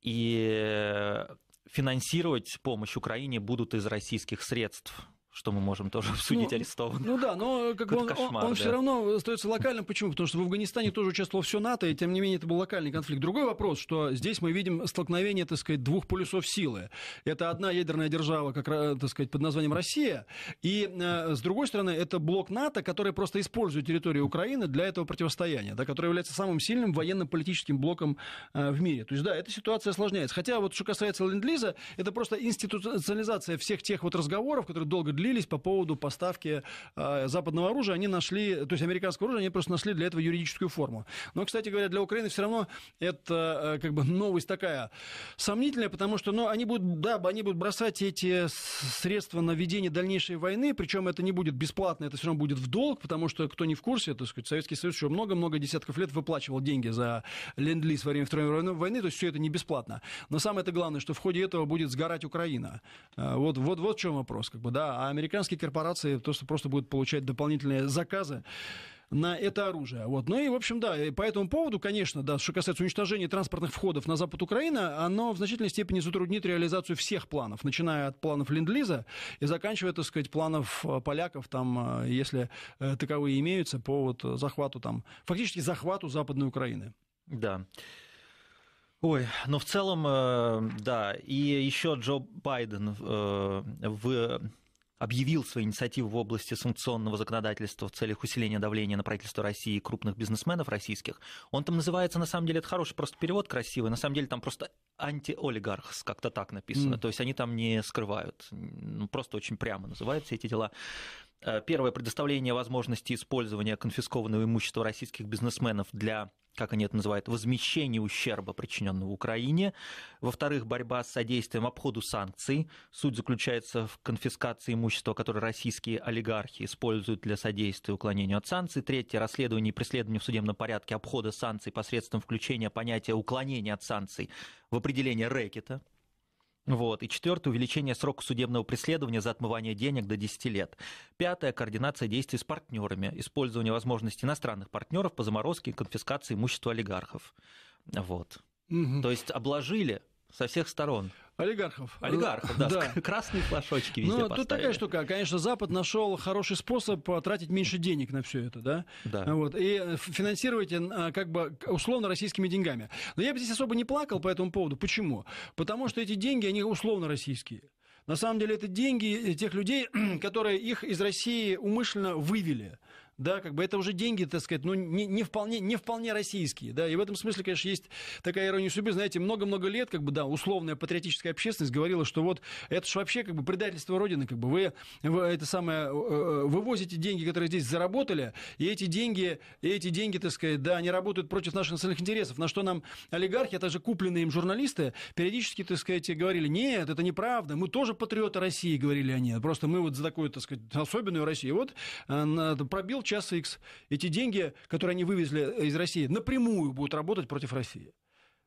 и э, финансировать помощь Украине будут из российских средств что мы можем тоже обсудить ну, арестованных. Ну да, но как бы он, кошмар, он, он да. все равно остается локальным. Почему? Потому что в Афганистане тоже участвовало все НАТО, и тем не менее это был локальный конфликт. Другой вопрос, что здесь мы видим столкновение, так сказать, двух полюсов силы. Это одна ядерная держава, как, так сказать, под названием Россия, и э, с другой стороны это блок НАТО, который просто использует территорию Украины для этого противостояния, да, который является самым сильным военно-политическим блоком э, в мире. То есть да, эта ситуация осложняется. Хотя вот что касается ленд это просто институционализация всех тех вот разговоров, которые долго длились разделились по поводу поставки э, западного оружия. Они нашли, то есть американского оружия, они просто нашли для этого юридическую форму. Но, кстати говоря, для Украины все равно это э, как бы новость такая сомнительная, потому что ну, они будут, да, они будут бросать эти средства на ведение дальнейшей войны, причем это не будет бесплатно, это все равно будет в долг, потому что, кто не в курсе, так сказать, Советский Союз еще много-много десятков лет выплачивал деньги за ленд-лиз во время Второй мировой войны, то есть все это не бесплатно. Но самое-то главное, что в ходе этого будет сгорать Украина. Э, вот, вот, вот в чем вопрос. Как бы, да. А американские корпорации то, что просто будут получать дополнительные заказы на это оружие. Вот. Ну и, в общем, да, и по этому поводу, конечно, да, что касается уничтожения транспортных входов на запад Украины, оно в значительной степени затруднит реализацию всех планов, начиная от планов Линдлиза и заканчивая, так сказать, планов э, поляков, там, э, если э, таковые имеются, по вот захвату там, фактически захвату Западной Украины. Да. Ой, но в целом, да, и еще Джо Байден в объявил свою инициативу в области санкционного законодательства в целях усиления давления на правительство России и крупных бизнесменов российских. Он там называется, на самом деле, это хороший просто перевод, красивый, на самом деле там просто антиолигарх как-то так написано. Mm. То есть они там не скрывают, ну, просто очень прямо называют все эти дела. Э, первое – предоставление возможности использования конфискованного имущества российских бизнесменов для как они это называют, возмещение ущерба, причиненного Украине. Во-вторых, борьба с содействием обходу санкций. Суть заключается в конфискации имущества, которое российские олигархи используют для содействия уклонению от санкций. Третье, расследование и преследование в судебном порядке обхода санкций посредством включения понятия уклонения от санкций в определение рэкета, вот. И четвертое, увеличение срока судебного преследования за отмывание денег до 10 лет. Пятое, координация действий с партнерами, использование возможностей иностранных партнеров по заморозке и конфискации имущества олигархов. Вот. Угу. То есть обложили со всех сторон. Олигархов. Олигархов, да. да. Красные флажочки везде Ну, тут поставили. такая штука. Конечно, Запад нашел хороший способ тратить меньше денег на все это, да? Да. Вот. И э, финансировать э, как бы условно российскими деньгами. Но я бы здесь особо не плакал по этому поводу. Почему? Потому что эти деньги, они условно российские. На самом деле это деньги тех людей, которые их из России умышленно вывели да, как бы это уже деньги, так сказать, ну, не, не, вполне, не вполне российские, да, и в этом смысле, конечно, есть такая ирония судьбы, знаете, много-много лет, как бы, да, условная патриотическая общественность говорила, что вот это же вообще, как бы, предательство Родины, как бы, вы, вы это самое, э, э, вывозите деньги, которые здесь заработали, и эти деньги, и эти деньги, так сказать, да, они работают против наших национальных интересов, на что нам олигархи, а также купленные им журналисты, периодически, так сказать, говорили, нет, это неправда, мы тоже патриоты России, говорили они, просто мы вот за такую, так сказать, особенную Россию, вот э, пробил час X. Эти деньги, которые они вывезли э, из России, напрямую будут работать против России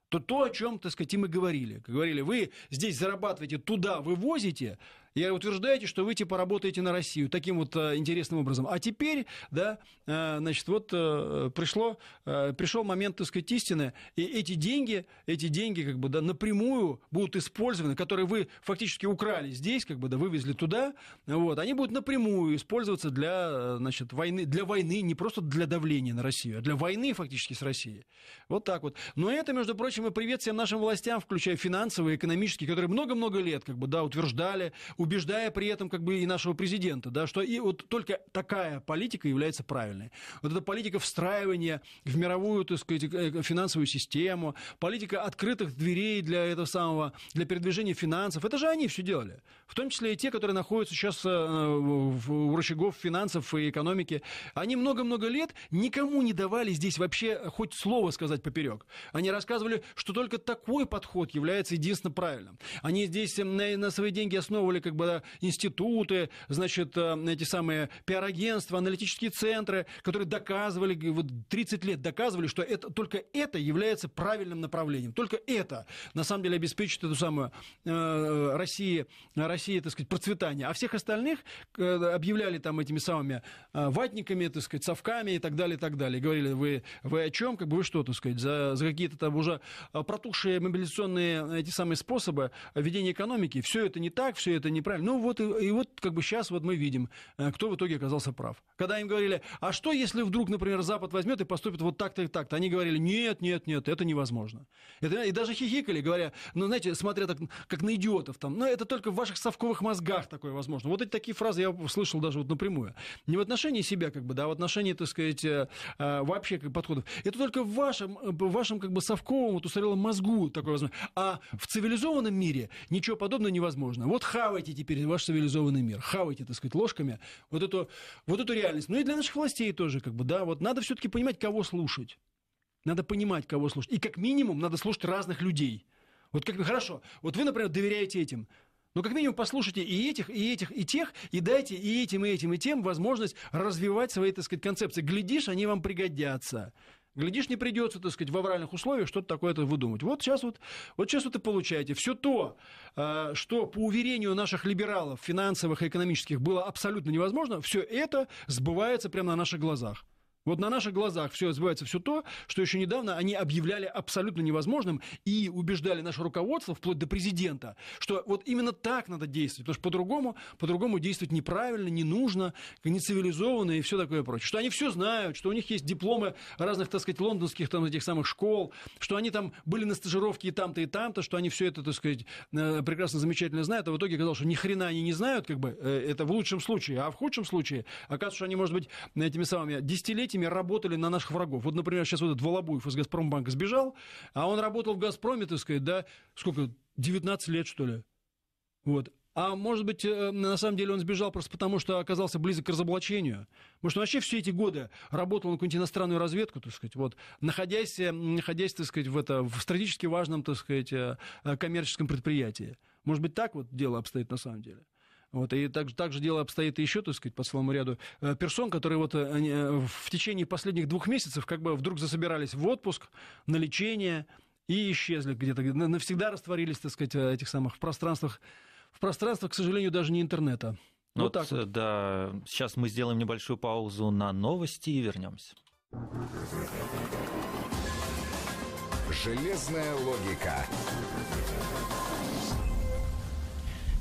то то, о чем, так сказать, и мы говорили. Говорили, вы здесь зарабатываете, туда вывозите, и утверждаете, что вы типа работаете на Россию таким вот э, интересным образом. А теперь, да, э, значит, вот э, пришло, пришел момент, так сказать, истины, и эти деньги, эти деньги как бы, да, напрямую будут использованы, которые вы фактически украли здесь, как бы, да, вывезли туда, вот, они будут напрямую использоваться для, значит, войны, для войны, не просто для давления на Россию, а для войны фактически с Россией. Вот так вот. Но это, между прочим, и привет всем нашим властям, включая финансовые, экономические, которые много-много лет, как бы, да, утверждали, убеждая при этом как бы и нашего президента, да, что и вот только такая политика является правильной. Вот эта политика встраивания в мировую, так сказать, э, э, финансовую систему, политика открытых дверей для этого самого, для передвижения финансов, это же они все делали. В том числе и те, которые находятся сейчас э, у рычагов финансов и экономики. Они много-много лет никому не давали здесь вообще хоть слово сказать поперек. Они рассказывали, что только такой подход является единственно правильным. Они здесь на, свои деньги основывали как бы институты, значит, э, эти самые пиар-агентства, аналитические центры, которые доказывали, вот 30 лет доказывали, что это, только это является правильным направлением. Только это, на самом деле, обеспечит эту самую э, Россию, России, так сказать, процветание. А всех остальных э, объявляли там этими самыми э, ватниками, так сказать, совками и так далее, и так далее. говорили, вы, вы о чем, как бы вы что, так сказать, за, за какие-то там уже протухшие мобилизационные эти самые способы ведения экономики. Все это не так, все это не неправильно. Ну вот и, и вот как бы сейчас вот мы видим, э, кто в итоге оказался прав. Когда им говорили, а что если вдруг, например, Запад возьмет и поступит вот так-то и так-то, они говорили, нет, нет, нет, это невозможно. Это, и даже хихикали, говоря, ну знаете, смотря так, как на идиотов там, ну это только в ваших совковых мозгах такое возможно. Вот эти такие фразы я слышал даже вот напрямую. Не в отношении себя как бы, да, а в отношении, так сказать, э, э, вообще как подходов. Это только в вашем, в вашем как бы совковом вот устарелом мозгу такое возможно. А в цивилизованном мире ничего подобного невозможно. Вот хавайте хавайте теперь ваш цивилизованный мир, хавайте, так сказать, ложками вот эту, вот эту реальность. Ну и для наших властей тоже, как бы, да, вот надо все-таки понимать, кого слушать. Надо понимать, кого слушать. И как минимум надо слушать разных людей. Вот как хорошо, вот вы, например, доверяете этим. Но как минимум послушайте и этих, и этих, и тех, и дайте и этим, и этим, и тем возможность развивать свои, так сказать, концепции. Глядишь, они вам пригодятся. Глядишь, не придется, так сказать, в авральных условиях что-то такое-то выдумать. Вот сейчас вот, вот сейчас вот и получаете все то, э, что по уверению наших либералов финансовых и экономических было абсолютно невозможно, все это сбывается прямо на наших глазах. Вот на наших глазах все развивается все то, что еще недавно они объявляли абсолютно невозможным и убеждали наше руководство, вплоть до президента, что вот именно так надо действовать, потому что по-другому, по-другому действовать неправильно, не нужно, не цивилизованно и все такое прочее. Что они все знают, что у них есть дипломы разных, так сказать, лондонских там этих самых школ, что они там были на стажировке и там-то, и там-то, что они все это, так сказать, э, прекрасно, замечательно знают, а в итоге оказалось, что ни хрена они не знают, как бы, э, это в лучшем случае, а в худшем случае оказывается, что они, может быть, этими самыми десятилетиями этими работали на наших врагов. Вот, например, сейчас вот этот Волобуев из «Газпромбанка» сбежал, а он работал в «Газпроме», так сказать, да, сколько, 19 лет, что ли. Вот. А может быть, э, на самом деле он сбежал просто потому, что оказался близок к разоблачению. Может, он вообще все эти годы работал на какую-нибудь иностранную разведку, так сказать, вот, находясь, э, находясь так сказать, в, это, в стратегически важном, так сказать, э, коммерческом предприятии. Может быть, так вот дело обстоит на самом деле? Вот, и так, так же дело обстоит и еще, так сказать, по целому ряду э, персон, которые вот э, они, э, в течение последних двух месяцев как бы вдруг засобирались в отпуск, на лечение и исчезли где-то, навсегда растворились, так сказать, этих самых в пространствах, в пространствах, к сожалению, даже не интернета. Ну, вот, вот так вот. Да, сейчас мы сделаем небольшую паузу на новости и вернемся. Железная логика.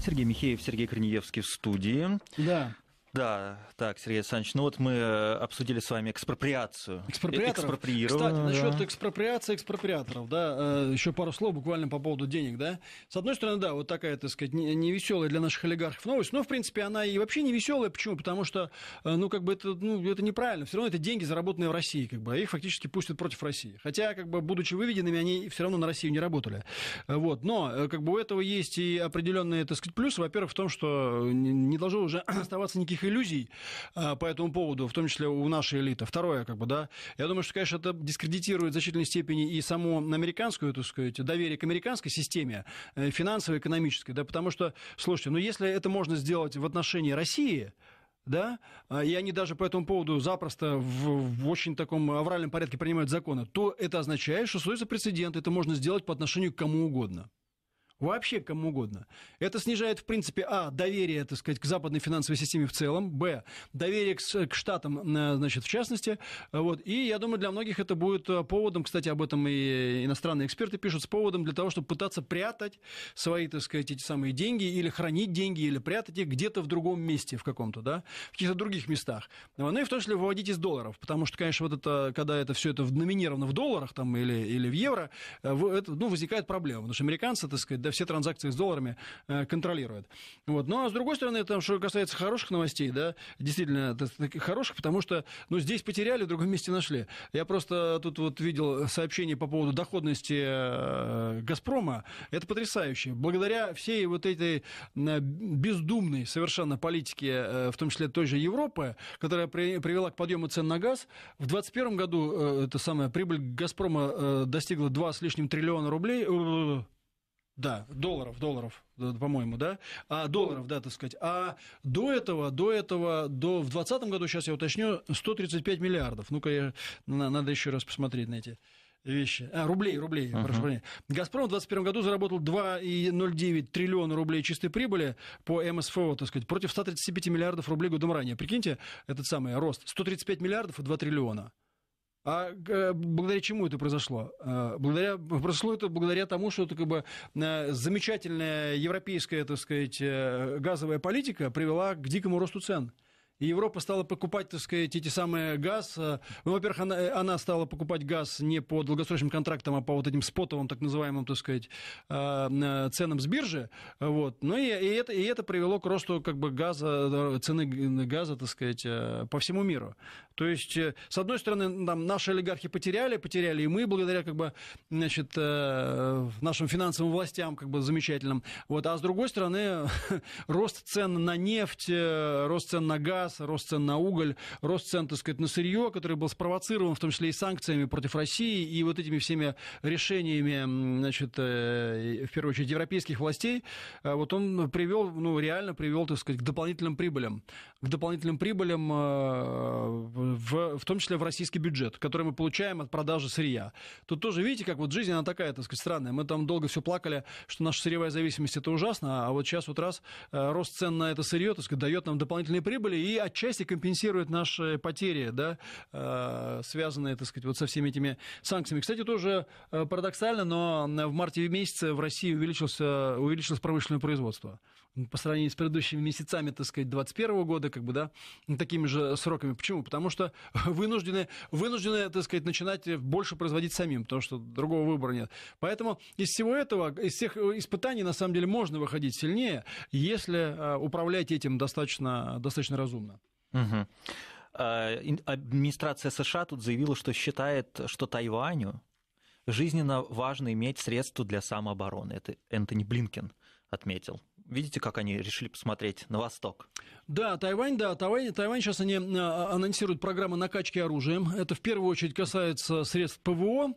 Сергей Михеев, Сергей Корнеевский в студии. Да. Да, так, Сергей Александрович, ну вот мы э, обсудили с вами экспроприацию. Экспроприаторов. Кстати, насчет да. экспроприации экспроприаторов, да, э, еще пару слов буквально по поводу денег, да. С одной стороны, да, вот такая, так сказать, невеселая для наших олигархов новость, но, в принципе, она и вообще не веселая. Почему? Потому что, э, ну, как бы это, ну, это неправильно. Все равно это деньги, заработанные в России, как бы, а их фактически пустят против России. Хотя, как бы, будучи выведенными, они все равно на Россию не работали. Вот, но, как бы, у этого есть и определенные, так сказать, плюсы. Во-первых, в том, что не должно уже оставаться никаких иллюзий а, по этому поводу, в том числе у нашей элиты. Второе, как бы, да, я думаю, что, конечно, это дискредитирует в значительной степени и саму американскую, так сказать, доверие к американской системе, э, финансовой, экономической, да, потому что, слушайте, ну если это можно сделать в отношении России, да, а, и они даже по этому поводу запросто в, в очень таком авральном порядке принимают законы, то это означает, что создается прецедент, это можно сделать по отношению к кому угодно вообще кому угодно. Это снижает, в принципе, а, доверие, так сказать, к западной финансовой системе в целом, б, доверие к, к штатам, э, значит, в частности, э, вот, и я думаю, для многих это будет э, поводом, кстати, об этом и иностранные эксперты пишут, с поводом для того, чтобы пытаться прятать свои, так сказать, эти самые деньги, или хранить деньги, или прятать их где-то в другом месте в каком-то, да, в каких-то других местах. Ну и в том числе выводить из долларов, потому что, конечно, вот это, когда это все это номинировано в долларах там или, или в евро, это, ну, возникает проблема, потому что американцы, так сказать, все транзакции с долларами э, контролирует. Вот. Но, ну, а с другой стороны, там, что касается хороших новостей, да, действительно, хороших, потому что, ну, здесь потеряли, в другом месте нашли. Я просто тут вот видел сообщение по поводу доходности э, «Газпрома». Это потрясающе. Благодаря всей вот этой бездумной совершенно политике, э, в том числе той же Европы, которая привела к подъему цен на газ, в 2021 году, это самая прибыль «Газпрома» достигла 2 с лишним триллиона рублей, да, долларов, долларов, э, по-моему, да? А, долларов, да, так сказать. А до этого, до этого, до, в 2020 году, сейчас я уточню, 135 миллиардов. Ну-ка, я, надо еще раз посмотреть на эти вещи. А, рублей, рублей, uh-huh. прошу прощения. «Газпром» в 2021 году заработал 2,09 триллиона рублей чистой прибыли по МСФО, так сказать, против 135 миллиардов рублей годом ранее. Прикиньте, этот самый рост. 135 миллиардов и 2 триллиона. А э, благодаря чему это произошло? А, благодаря, произошло это благодаря тому, что это как бы э, замечательная европейская, так сказать, э, газовая политика привела к дикому росту цен и Европа стала покупать, так сказать, эти самые газ. Э, ну, во-первых, она, э, она стала покупать газ не по долгосрочным контрактам, а по вот этим спотовым, так называемым, так сказать, э, ценам с биржи. Вот. Ну и, и, это, и это привело к росту как бы газа, цены газа, так сказать, по всему миру. То есть, с одной стороны, там, наши олигархи потеряли, потеряли и мы, благодаря как бы, значит, нашим финансовым властям как бы замечательным. Вот. А с другой стороны, рост цен на нефть, рост цен на газ, газ, рост цен на уголь, рост цен, так сказать, на сырье, который был спровоцирован в том числе и санкциями против России, и вот этими всеми решениями, значит, э, в первую очередь, европейских властей, э, вот он привел, ну, реально привел, так сказать, к дополнительным прибылям. К дополнительным прибылям, э, в, в том числе в российский бюджет, который мы получаем от продажи сырья. Тут тоже, видите, как вот жизнь, она такая, так сказать, странная. Мы там долго все плакали, что наша сырьевая зависимость – это ужасно, а вот сейчас вот раз рост цен на это сырье, так сказать, дает нам дополнительные прибыли, и отчасти компенсирует наши потери, да, а, связанные, так сказать, вот со всеми этими санкциями. Кстати, тоже а, парадоксально, но в марте месяце в России увеличился, увеличилось промышленное производство по сравнению с предыдущими месяцами, так сказать, 2021 года, как бы, да, такими же сроками. Почему? Потому что вынуждены, вынуждены, так сказать, начинать больше производить самим, потому что другого выбора нет. Поэтому из всего этого, из всех э, испытаний, на самом деле, можно выходить сильнее, если э, управлять этим достаточно, достаточно разумно. Угу. Администрация США тут заявила, что считает, что Тайваню жизненно важно иметь средства для самообороны. Это Энтони Блинкен отметил. Видите, как они решили посмотреть на восток? Да, Тайвань, да, Тайвань, Тайвань сейчас они э, анонсируют программы накачки оружием. Это в первую очередь касается средств ПВО,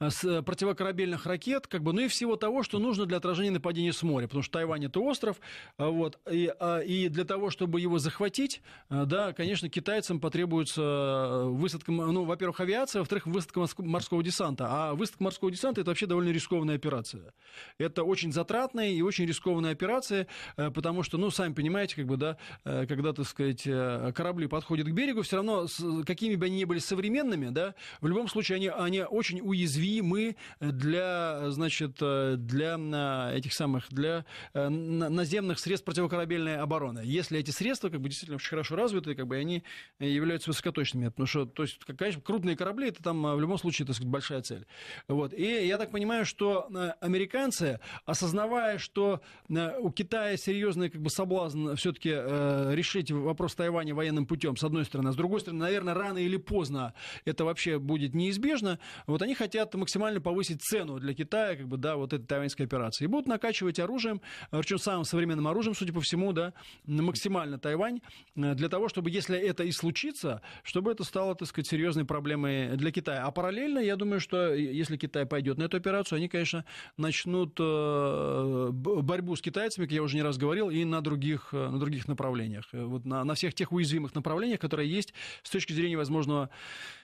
э, э, противокорабельных ракет, как бы, ну и всего того, что нужно для отражения нападения с моря, потому что Тайвань это остров, а вот, и, а, и для того, чтобы его захватить, да, конечно, китайцам потребуется высадка, ну, во-первых, авиация, во-вторых, высадка морского десанта, а высадка морского десанта это вообще довольно рискованная операция. Это очень затратная и очень рискованная операция, потому что, ну, сами понимаете, как бы, да, Э, когда, так сказать, э, корабли подходят к берегу, все равно, какими бы они ни были современными, да, в любом случае они, они очень уязвимы для, значит, э, для этих самых, для наземных средств противокорабельной обороны. Если эти средства, как бы, действительно очень хорошо развиты, как бы, они являются высокоточными, потому что, то есть, конечно, крупные корабли, это там в любом случае, так сказать, большая цель. Вот. И я так понимаю, что американцы, осознавая, что у Китая серьезный как бы соблазн все-таки э, Э, решить вопрос Тайваня военным путем, с одной стороны. А с другой стороны, наверное, рано или поздно это вообще будет неизбежно. Вот они хотят максимально повысить цену для Китая, как бы, да, вот этой тайваньской операции. И будут накачивать оружием, причем самым современным оружием, судя по всему, да, максимально Тайвань, э, для того, чтобы, если это и случится, чтобы это стало, так сказать, серьезной проблемой для Китая. А параллельно, я думаю, что э, если Китай пойдет на эту операцию, они, конечно, начнут борьбу с китайцами, как я уже не раз говорил, и на других, на других направлениях направлениях, э, вот на, на всех тех уязвимых направлениях, которые есть с точки зрения возможного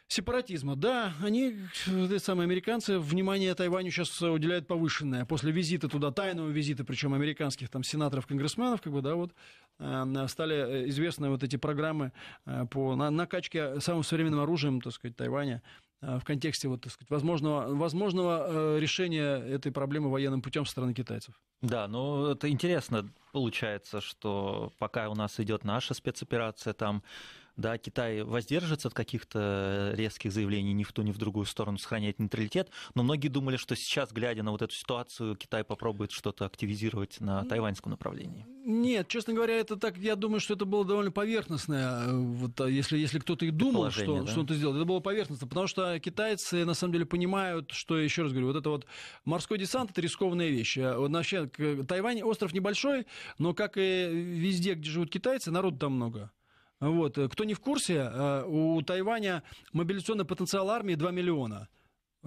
сепаратизма. Да, они, те самые американцы, внимание Тайваню сейчас уделяют повышенное. После визита туда, тайного визита, причем американских там сенаторов, конгрессменов, как бы, да, вот, э, стали э, известны вот эти программы по накачке самым современным оружием, так сказать, Тайваня Э, в контексте вот, так сказать, возможного, возможного э, решения этой проблемы военным путем со стороны китайцев. Да, ну это интересно получается, что пока у нас идет наша спецоперация там да, Китай воздержится от каких-то резких заявлений ни в ту, ни в другую сторону, сохраняет нейтралитет. Но многие думали, что сейчас, глядя на вот эту ситуацию, Китай попробует что-то активизировать на тайваньском направлении. Нет, честно говоря, это так, я думаю, что это было довольно поверхностное. Э, вот, а, если, если кто-то и думал, что, да? что он это сделал, это было поверхностно, потому что китайцы на самом деле понимают, что, еще раз говорю, вот это вот морской десант это рискованная вещь. А, Вообще, Тайвань остров небольшой, но как и везде, где живут китайцы, народу там много. Вот. Э, кто не в курсе, э, у Тайваня мобилизационный потенциал армии 2 миллиона.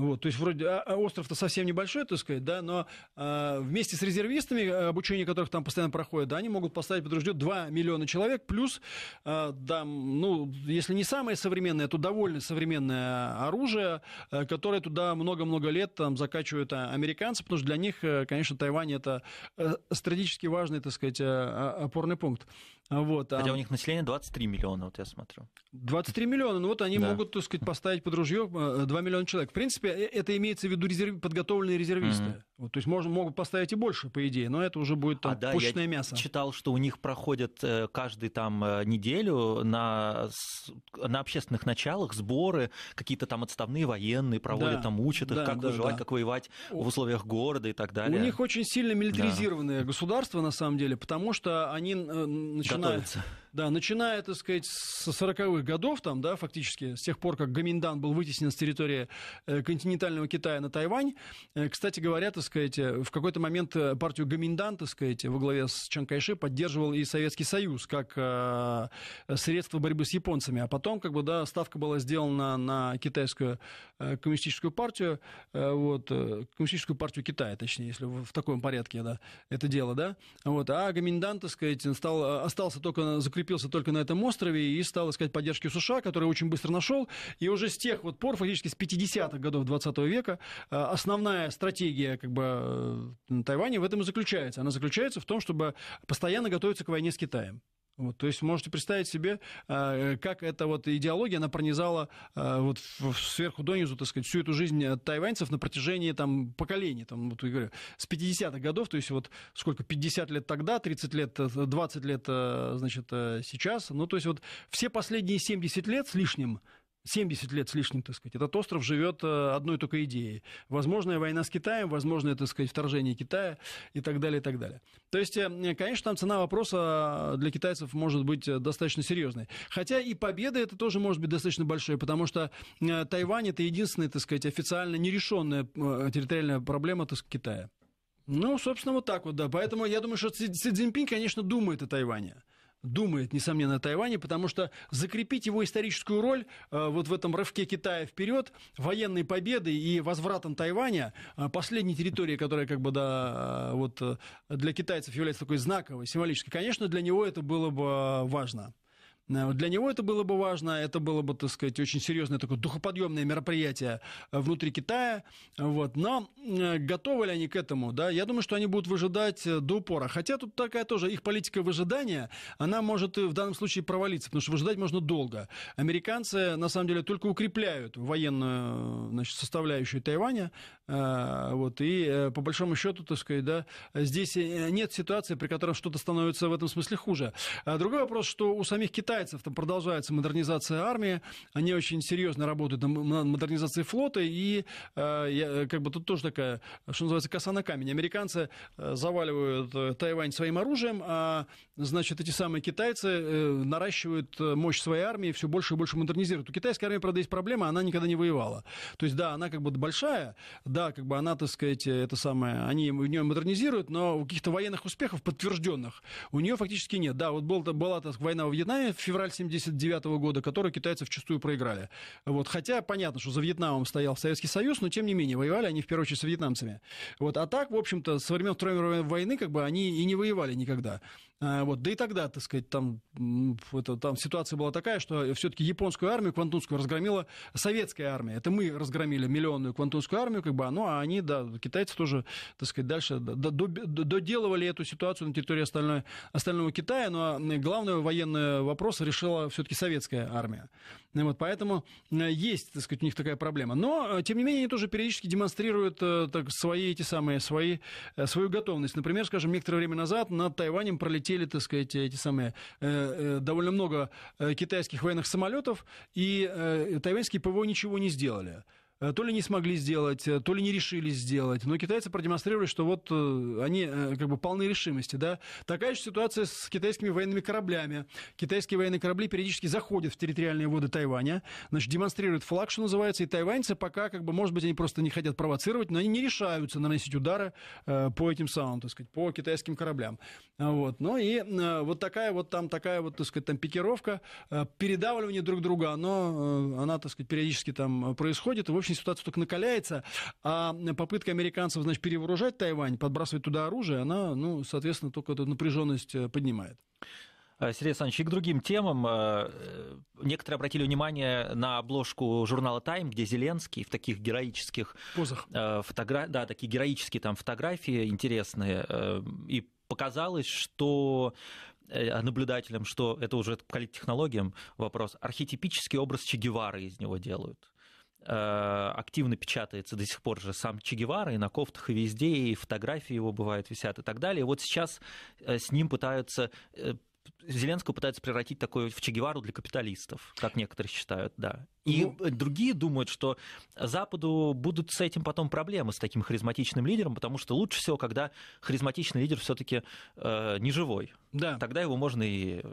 Вот, то есть вроде а, а остров-то совсем небольшой, так сказать, да, но а, вместе с резервистами, а, обучение которых там постоянно проходит, да, они могут поставить под ружье 2 миллиона человек, плюс, а, да, ну, если не самое современное, то довольно современное оружие, которое туда много-много лет там закачивают американцы, потому что для них, э, конечно, Тайвань это э, стратегически важный, так сказать, опорный пункт. Вот, Хотя у них население 23 миллиона, вот я смотрю. 23 миллиона, ну вот они да. могут, так сказать, поставить под ружье 2 э, миллиона человек. В принципе, Э, это имеется в виду резерв... подготовленные резервисты. Mm-hmm. Вот, то есть можно, могут поставить и больше, по идее, но это уже будет там, а, да, я мясо. читал, что у них проходят э, каждый там э, неделю на, на общественных началах сборы, какие-то там отставные военные проводят, да, там учат их, да, как да, выживать, да. как воевать в условиях города и так далее. У них очень сильно милитаризированное да. государство, на самом деле, потому что они начинают... Готовятся да, начиная, так сказать, с 40-х годов, там, да, фактически, с тех пор, как Гаминдан был вытеснен с территории э, континентального Китая на Тайвань. Э, кстати говоря, так сказать, э, в какой-то момент партию Гаминдан, так сказать, во главе с Чан Кайши поддерживал и Советский Союз как средство борьбы с японцами. А потом, как бы, да, ставка была сделана на китайскую коммунистическую партию, вот, коммунистическую партию Китая, точнее, если в таком порядке, да, это дело, да. Вот, а Гаминдан, так сказать, стал, остался только закреплен закрепился только на этом острове и стал искать поддержки в США, который очень быстро нашел. И уже с тех вот пор, фактически с 50-х годов 20 века, э, основная стратегия как бы, э, Тайваня в этом и заключается. Она заключается в том, чтобы постоянно готовиться к войне с Китаем. Вот, то есть можете представить себе, а, как эта вот идеология, она пронизала а, вот сверху донизу, так сказать, всю эту жизнь э, тайваньцев на протяжении там поколений, там, вот, я говорю, с 50-х годов, то есть вот сколько, 50 лет тогда, 30 лет, 20 э, лет, э, значит, сейчас, ну, то есть вот все последние 70 лет с лишним 70 лет с лишним, так сказать, этот остров живет э, одной только идеей. Возможная война с Китаем, возможное, так сказать, вторжение Китая и так далее, и так далее. То есть, э, конечно, там цена вопроса э, для китайцев может быть достаточно серьезной. Хотя и победа это тоже может быть достаточно большой, потому что Тайвань это единственная, так сказать, официально нерешенная территориальная проблема так сказать, Китая. Ну, собственно, вот так вот, да. Поэтому я думаю, что Си Цзиньпинь, конечно, думает о Тайване думает, несомненно, о Тайване, потому что закрепить его историческую роль э, вот в этом рывке Китая вперед, военной победы и возвратом Тайваня, э, последней территории, которая как бы да, э, вот, э, для китайцев является такой знаковой, символической, конечно, для него это было бы э, важно. Э, для него это было бы важно, это было бы, так сказать, очень серьезное такое духоподъемное мероприятие э, внутри Китая. Вот. Но э, готовы ли они к этому? Да? Я думаю, что они будут выжидать до упора. Хотя тут такая тоже их политика выжидания, она может и в данном случае провалиться, потому что выжидать можно долго. Американцы, на самом деле, только укрепляют военную значит, составляющую Тайваня. Вот, и по большому счету, так сказать, да, здесь нет ситуации, при которой что-то становится в этом смысле хуже. А другой вопрос, что у самих Китая китайцев, там продолжается модернизация армии, они очень серьезно работают на модернизации флота, и э, э, как бы тут тоже такая, что называется, коса на камень. Американцы э, заваливают э, Тайвань своим оружием, а, значит, эти самые китайцы наращивают мощь своей армии, все больше и больше модернизируют. У китайской армии, правда, есть проблема, она никогда не воевала. То есть, да, она как бы большая, да, как бы она, так сказать, это самое, они в нее модернизируют, но каких-то военных успехов подтвержденных у нее фактически нет. Да, вот был, была так, война во Вьетнаме, февраль 79 года, который китайцы вчастую проиграли. Вот, хотя понятно, что за Вьетнамом стоял Советский Союз, но тем не менее воевали они в первую очередь с вьетнамцами. Вот, а так, в общем-то, со времен Второй мировой войны как бы они и не воевали никогда. Э, вот. Да и тогда, так сказать, там, это, там ситуация была такая, что все-таки японскую армию Квантунскую разгромила советская армия. Это мы разгромили миллионную Квантунскую армию, как бы, а, ну, а они, да, китайцы тоже, так сказать, дальше доделывали эту ситуацию на территории остальной, остального Китая, но ну, а главный военный вопрос решила все-таки советская армия. Ну, вот поэтому э, есть, так сказать, у них такая проблема. Но, э, тем не менее, они тоже периодически демонстрируют э, так, свои эти самые, свои, свою готовность. Например, скажем, некоторое время назад над Тайванем пролетели, так сказать, эти самые довольно много китайских военных самолетов, и тайваньские ПВО ничего не сделали. Э, то ли не смогли сделать, э, то ли не решились сделать. Но китайцы продемонстрировали, что вот э, они как бы полны решимости. Да? Такая же ситуация с китайскими военными кораблями. Китайские военные корабли периодически заходят в территориальные воды Тайваня, значит, демонстрируют флаг, что называется, и тайваньцы пока, как бы, может быть, они просто не хотят провоцировать, но они не решаются наносить удары по этим самым, так сказать, по китайским кораблям. А вот. Ну и вот такая вот там, такая вот, так сказать, там пикировка, передавливание друг друга, оно, она, так сказать, периодически там происходит, в общем, конечно, ситуация только накаляется, а попытка американцев, значит, перевооружать Тайвань, подбрасывать туда оружие, она, ну, соответственно, только эту напряженность э, поднимает. А, Сергей Александрович, и к другим темам. А, э, некоторые обратили внимание на обложку журнала «Тайм», где Зеленский в таких героических... Позах. Э, фотограф, Да, такие героические там фотографии интересные. И показалось, что наблюдателям, что это уже к политтехнологиям вопрос, архетипический образ Че Гевары из него делают. Э, активно печатается до сих пор же сам Че Гевара, и на кофтах, и везде, и фотографии его бывают висят и так далее. Вот сейчас э, с ним пытаются э, Зеленского пытаются превратить такое в Че Гевару для капиталистов, как некоторые считают, да. И ну... другие думают, что Западу будут с этим потом проблемы, с таким харизматичным лидером, потому что лучше всего, когда харизматичный лидер все-таки э, не живой. Да. Тогда его можно и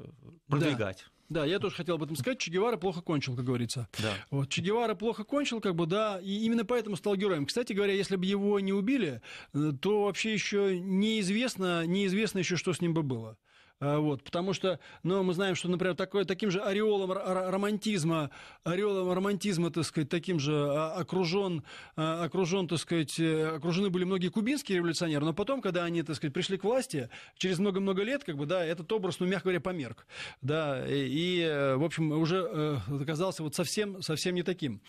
продвигать. Да. Да, я тоже хотел об этом сказать. Че Гевара плохо кончил, как говорится. Да. Вот, Че Гевара плохо кончил, как бы, да, и именно поэтому стал героем. Кстати говоря, если бы его не убили, э, то вообще еще неизвестно, неизвестно еще, что с ним бы было. Э, вот, потому что, ну, мы знаем, что, например, такое, таким же ореолом романтизма, ореолом романтизма, так сказать, таким же а, окружен, а, окружен, так сказать, э, окружены были многие кубинские революционеры, но потом, когда они, так сказать, пришли к власти, через много-много лет, как бы, да, этот образ, ну, мягко говоря, померк, да, и, в общем, уже э, оказался вот совсем, совсем не таким.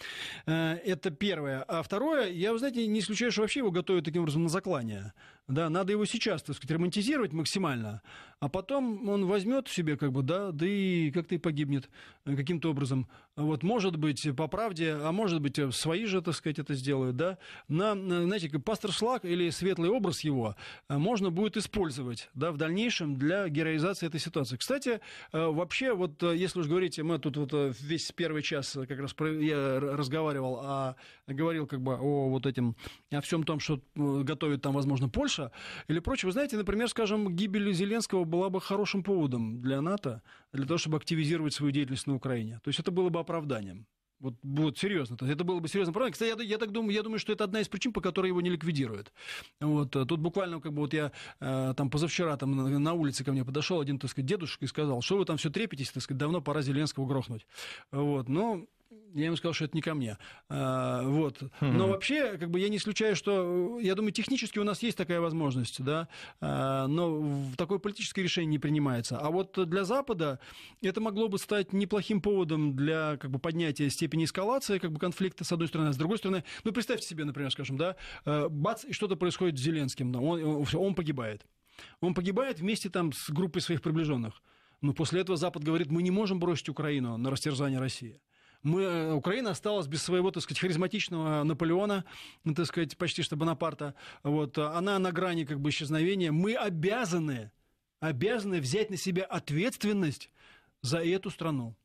Это первое. А второе, я, вы знаете, не исключаю, что вообще его готовят таким образом на заклание да, надо его сейчас, так сказать, романтизировать максимально, а потом он возьмет себе, как бы, да, да и как-то и погибнет э, каким-то образом. Вот, может быть, по правде, а может быть, э, свои же, так сказать, это сделают, да. На, знаете, как пастор Шлак или светлый образ его э, можно будет использовать, да, в дальнейшем для героизации этой ситуации. Кстати, вообще, вот, если уж говорить, мы тут вот весь первый час как раз про, я разговаривал, а говорил как бы о вот этим, о всем том, что готовит там, возможно, Польша, США или прочее. Вы знаете, например, скажем, гибель Зеленского была бы хорошим поводом для НАТО, для того, чтобы активизировать свою деятельность на Украине. То есть это было бы оправданием. Вот, вот серьезно, это было бы серьезно правильно. Кстати, я, я так думаю, я думаю, что это одна из причин, по которой его не ликвидируют. Вот э, тут буквально как бы вот я э, там позавчера там на, улице ко мне подошел один, так сказать, дедушка и сказал, что вы там все трепетесь, так сказать, давно пора Зеленского грохнуть. Вот, но ну, я ему сказал, что это не ко мне. А, вот. Но вообще, как бы я не исключаю, что э, я думаю, технически у нас есть такая возможность, да, а, но такое политическое решение не принимается. А вот для Запада это могло бы стать неплохим поводом для как бы, поднятия степени эскалации как бы, конфликта, с одной стороны, а с другой стороны, ну представьте себе, например, скажем, да, э, бац, и что-то происходит с Зеленским, он, э, он погибает. Он погибает вместе там с группой своих приближенных. Но после этого Запад говорит, мы не можем бросить Украину на растерзание России мы, э, Украина осталась без своего, так сказать, харизматичного Наполеона, ну, так сказать, почти что Бонапарта. Вот, она на грани как бы исчезновения. Мы обязаны, обязаны взять на себя ответственность за эту страну.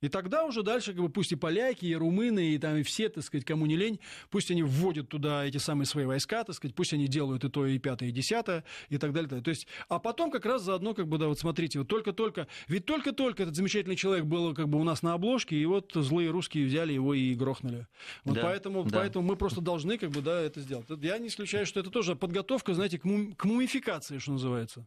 И тогда уже дальше, как бы, пусть и поляки, и румыны, и там и все, так сказать, кому не лень, пусть они вводят туда эти самые свои войска, так сказать, пусть они делают и то, и пятое, и десятое, и так далее. То есть, а потом как раз заодно, как бы, да, вот смотрите, вот только-только, ведь только-только этот замечательный человек был, как бы, у нас на обложке, и вот злые русские взяли его и грохнули. Вот да, поэтому, да. поэтому мы просто должны, как бы, да, это сделать. Я не исключаю, что это тоже подготовка, знаете, к, мум- к мумификации, что называется.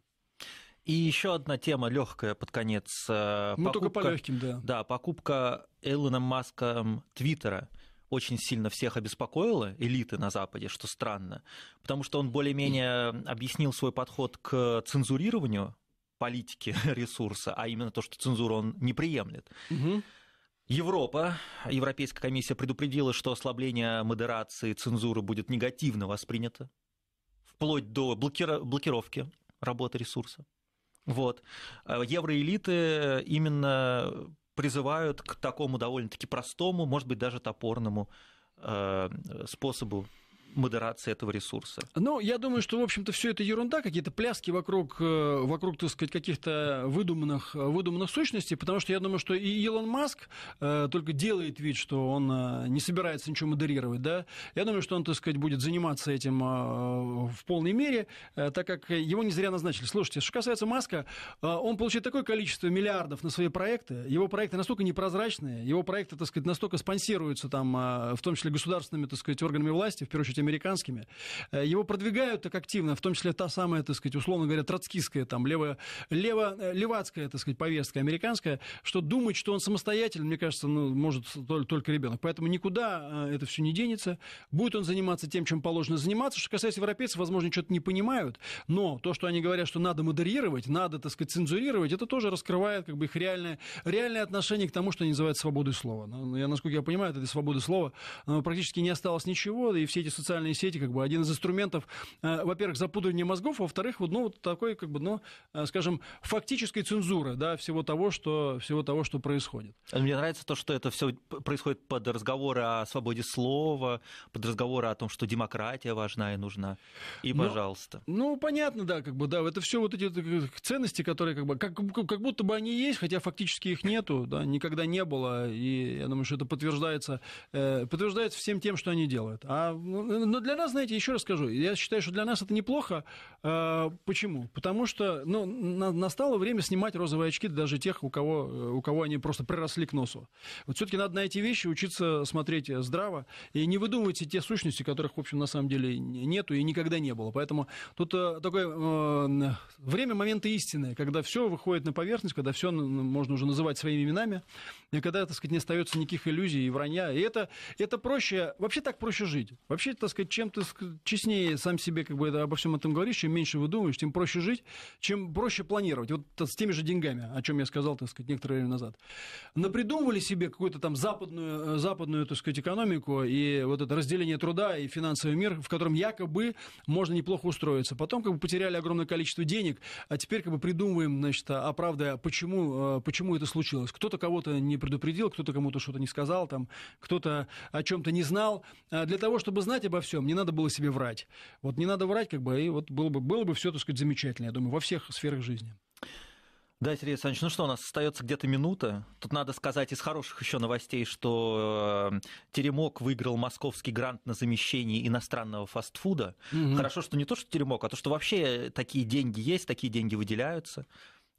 И еще одна тема легкая под конец. Э, ну, покупка, только по легким, да. Да, покупка Элоном Маском Твиттера очень сильно всех обеспокоило, элиты на Западе, что странно, потому что он более-менее объяснил свой подход к цензурированию политики ресурса, а именно то, что цензуру он не приемлет. Угу. Европа, Европейская комиссия предупредила, что ослабление модерации цензуры будет негативно воспринято, вплоть до блокировки работы ресурса. Вот. Э, евроэлиты э, именно призывают к такому довольно-таки простому, может быть, даже топорному э, способу модерации этого ресурса? Ну, я думаю, что, в общем-то, все это ерунда, какие-то пляски вокруг, э, вокруг так сказать, каких-то выдуманных, э, выдуманных сущностей, потому что я думаю, что и Илон Маск э, только делает вид, что он не собирается ничего модерировать, да. Я думаю, что он, так сказать, будет заниматься этим в полной мере, так как его не зря назначили. Слушайте, что касается Маска, он получает такое количество миллиардов на свои проекты, его проекты настолько непрозрачные, его проекты, так сказать, настолько спонсируются там, в том числе государственными, так сказать, органами власти, в первую очередь американскими, э, его продвигают так активно, в том числе та самая, так сказать, условно говоря, троцкистская, там, лево, лево, э, левацкая, так сказать, повестка американская, что думать, что он самостоятельно, мне кажется, ну, может только ребенок. Поэтому никуда э, это все не денется. Будет он заниматься тем, чем положено заниматься. Что касается европейцев, возможно, что-то не понимают, но то, что они говорят, что надо модерировать, надо, так сказать, цензурировать, это тоже раскрывает как бы их реальное, реальное отношение к тому, что они называют свободой слова. Ну, я, насколько я понимаю, этой свободы слова практически не осталось ничего, и все эти социальные социальные сети как бы один из инструментов, э, во-первых, запутывания мозгов, во-вторых, вот, ну, вот такой, как бы, ну, э, скажем, фактической цензуры, да, всего того, что, всего того, что происходит. А мне нравится то, что это все происходит под разговоры о свободе слова, под разговоры о том, что демократия важна и нужна. И, ну, пожалуйста. Ну, понятно, да, как бы, да, это все вот эти э, ценности, которые как бы, как, как будто бы они есть, хотя фактически их нету, да, никогда не было, и я думаю, что это подтверждается, подтверждается всем тем, что они делают. А ну, но ну, ну, для нас, знаете, еще раз скажу, я считаю, что для нас это неплохо. А, почему? Потому что ну, настало время снимать розовые очки даже тех, у кого, э, у кого они просто приросли к носу. Вот все-таки надо на эти вещи учиться смотреть здраво и не выдумывать те сущности, которых, в общем, на самом деле нету и никогда не было. Поэтому тут э, такое э, время моменты истины, когда все выходит на поверхность, когда все ну, можно уже называть своими именами, и когда, так сказать, не остается никаких иллюзий и вранья. И это, это проще, вообще так проще жить. Вообще, так сказать, чем ты честнее сам себе как бы это, обо всем этом говоришь, чем меньше вы думаешь, тем проще жить, чем проще планировать. Вот с теми же деньгами, о чем я сказал, так сказать, некоторое время назад. Напридумывали себе какую-то там западную, э, западную, так сказать, экономику и вот это разделение труда и финансовый мир, в котором якобы можно неплохо устроиться. Потом как бы потеряли огромное количество денег, а теперь как бы придумываем, значит, а, оправдывая, почему, э, почему это случилось. Кто-то кого-то не предупредил, кто-то кому-то что-то не сказал, там, кто-то о чем-то не знал. А для того, чтобы знать обо всем, не надо было себе врать. Вот не надо врать, как бы, и вот было бы, было бы все, так сказать, замечательно, я думаю, во всех сферах жизни. Да, Сергей Александрович, ну что, у нас остается где-то минута. Тут надо сказать из хороших еще новостей, что э, Теремок выиграл московский грант на замещение иностранного фастфуда. Угу. Хорошо, что не то, что Теремок, а то, что вообще такие деньги есть, такие деньги выделяются.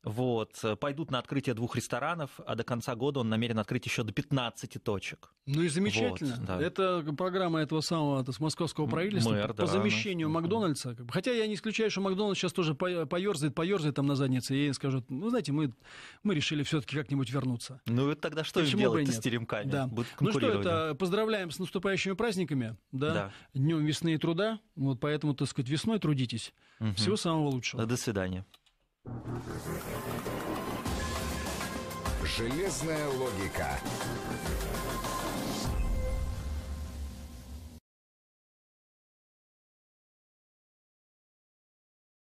Вот, э, пойдут на открытие двух ресторанов, а до конца года он намерен открыть еще до 15 точек. Ну и замечательно. Вот, да. Это программа этого самого с московского правительства Мэр, по да, замещению да. Макдональдса. Хотя я не исключаю, что Макдональдс сейчас тоже поерзает, поерзает там на заднице, и скажут, ну, знаете, мы, мы решили все-таки как-нибудь вернуться. Ну, это тогда что Почему им делать с теремками? Да. ну что это, поздравляем с наступающими праздниками, да, да. днем весны и труда, вот поэтому, так сказать, весной трудитесь. Угу. Всего самого лучшего. До свидания. Железная логика.